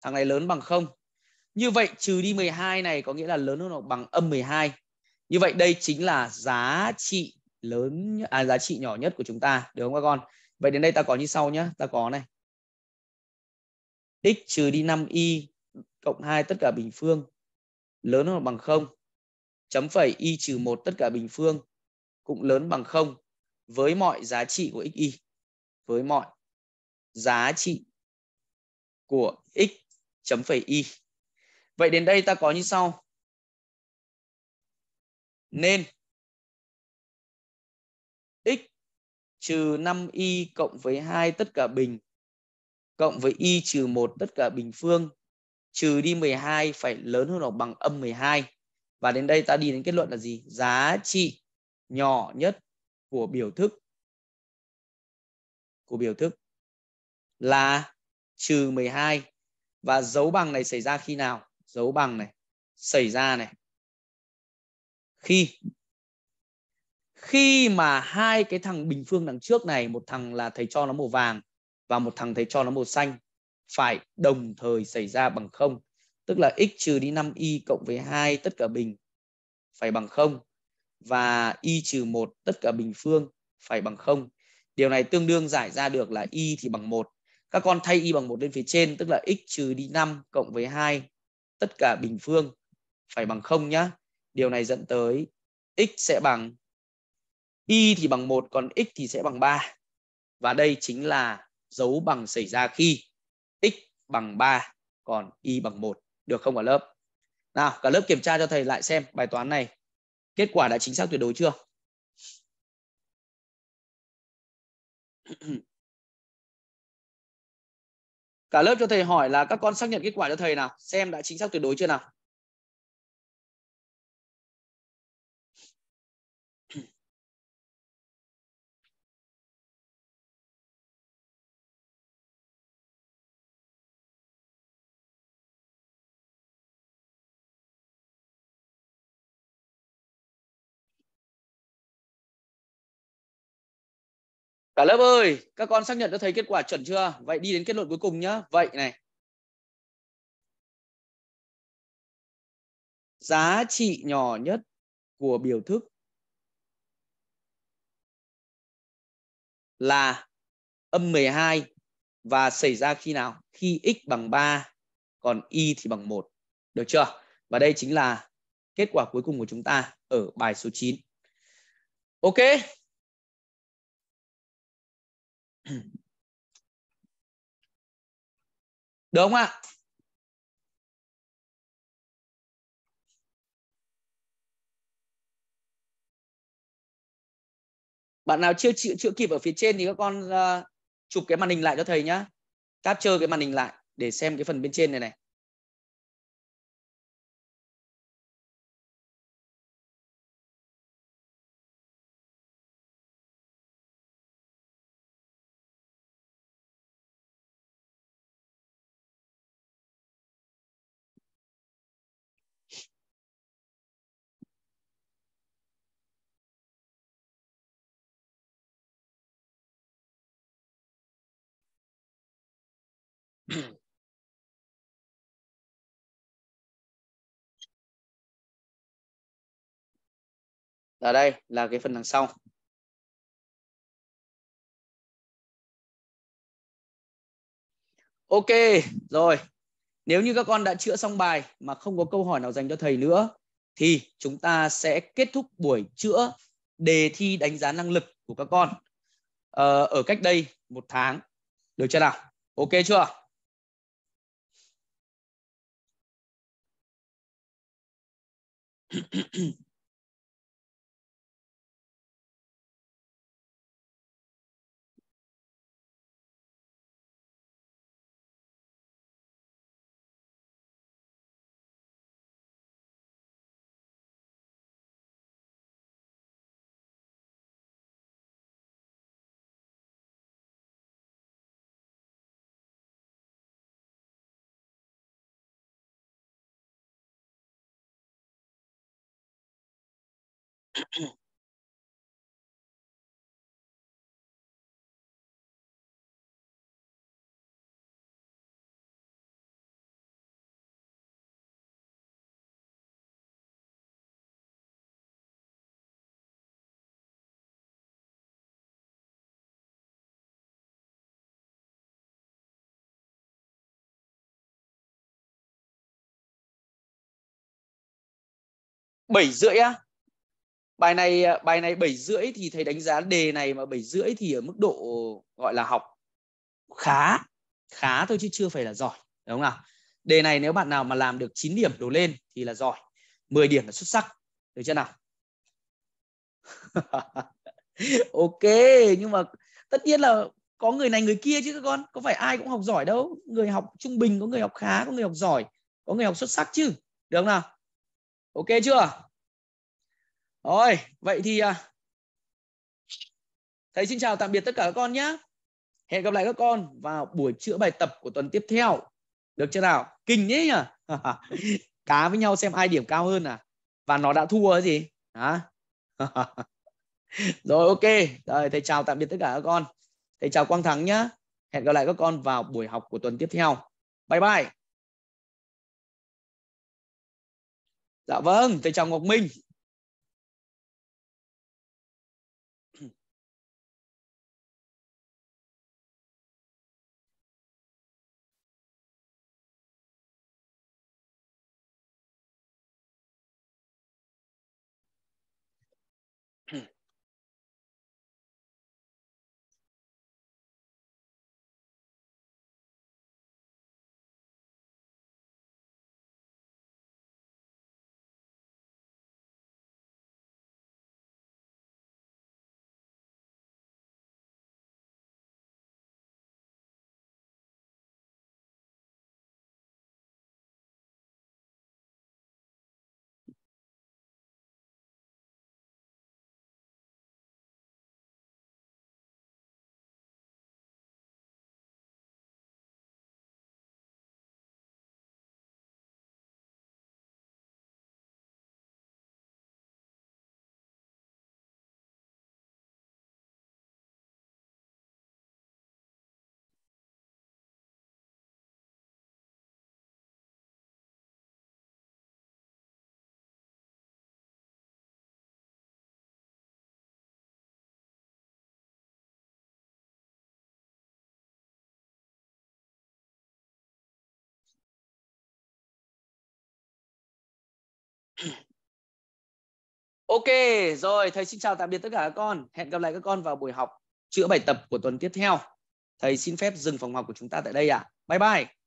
thằng này lớn bằng 0. Như vậy trừ đi 12 này có nghĩa là lớn hơn hoặc bằng âm 12. Như vậy đây chính là giá trị lớn à, giá trị nhỏ nhất của chúng ta, được không các con? Vậy đến đây ta có như sau nhé. Ta có này. X trừ đi 5Y cộng 2 tất cả bình phương lớn hơn bằng 0. Chấm phẩy Y trừ 1 tất cả bình phương cũng lớn bằng 0 với mọi giá trị của XY. Với mọi giá trị của X chấm phẩy Y. Vậy đến đây ta có như sau. Nên x trừ 5y cộng với 2 tất cả bình cộng với y trừ 1 tất cả bình phương trừ đi 12 phải lớn hơn hoặc bằng âm 12. Và đến đây ta đi đến kết luận là gì? Giá trị nhỏ nhất của biểu thức của biểu thức là trừ 12 và dấu bằng này xảy ra khi nào? Dấu bằng này xảy ra này khi khi mà hai cái thằng bình phương đằng trước này một thằng là thầy cho nó màu vàng và một thằng thầy cho nó màu xanh phải đồng thời xảy ra bằng không tức là x trừ đi 5y cộng với 2 tất cả bình phải bằng không và y trừ 1 tất cả bình phương phải bằng không điều này tương đương giải ra được là y thì bằng 1 các con thay y bằng 1 lên phía trên tức là x trừ đi 5 cộng với 2 tất cả bình phương phải bằng không nhá điều này dẫn tới x sẽ bằng y thì bằng một còn x thì sẽ bằng 3. Và đây chính là dấu bằng xảy ra khi x bằng 3 còn y bằng 1. Được không cả lớp? Nào, cả lớp kiểm tra cho thầy lại xem bài toán này kết quả đã chính xác tuyệt đối chưa? cả lớp cho thầy hỏi là các con xác nhận kết quả cho thầy nào xem đã chính xác tuyệt đối chưa nào Cả lớp ơi, các con xác nhận đã thấy kết quả chuẩn chưa? Vậy đi đến kết luận cuối cùng nhá. Vậy này. Giá trị nhỏ nhất của biểu thức là âm 12 và xảy ra khi nào? Khi x bằng 3 còn y thì bằng 1. Được chưa? Và đây chính là kết quả cuối cùng của chúng ta ở bài số 9. Ok, đúng không ạ? À? Bạn nào chưa chịu chưa kịp ở phía trên thì các con uh, chụp cái màn hình lại cho thầy nhá. Capture cái màn hình lại để xem cái phần bên trên này này. ở đây là cái phần đằng sau ok rồi nếu như các con đã chữa xong bài mà không có câu hỏi nào dành cho thầy nữa thì chúng ta sẽ kết thúc buổi chữa đề thi đánh giá năng lực của các con ờ, ở cách đây một tháng được chưa nào ok chưa 7 rưỡi á bài này bài này 7 rưỡi thì thầy đánh giá đề này mà 7 rưỡi thì ở mức độ gọi là học khá khá thôi chứ chưa phải là giỏi đúng không nào đề này nếu bạn nào mà làm được 9 điểm đổ lên thì là giỏi 10 điểm là xuất sắc được chưa nào ok nhưng mà tất nhiên là có người này người kia chứ các con có phải ai cũng học giỏi đâu người học trung bình có người học khá có người học giỏi có người học xuất sắc chứ được không nào ok chưa rồi vậy thì à, thầy xin chào tạm biệt tất cả các con nhé hẹn gặp lại các con vào buổi chữa bài tập của tuần tiếp theo được chưa nào kinh đấy nhỉ cá với nhau xem ai điểm cao hơn à và nó đã thua cái gì hả rồi ok rồi thầy chào tạm biệt tất cả các con thầy chào quang thắng nhá hẹn gặp lại các con vào buổi học của tuần tiếp theo bye bye dạ vâng tôi chào ngọc minh ok rồi thầy xin chào tạm biệt tất cả các con hẹn gặp lại các con vào buổi học chữa bài tập của tuần tiếp theo thầy xin phép dừng phòng học của chúng ta tại đây ạ à. bye bye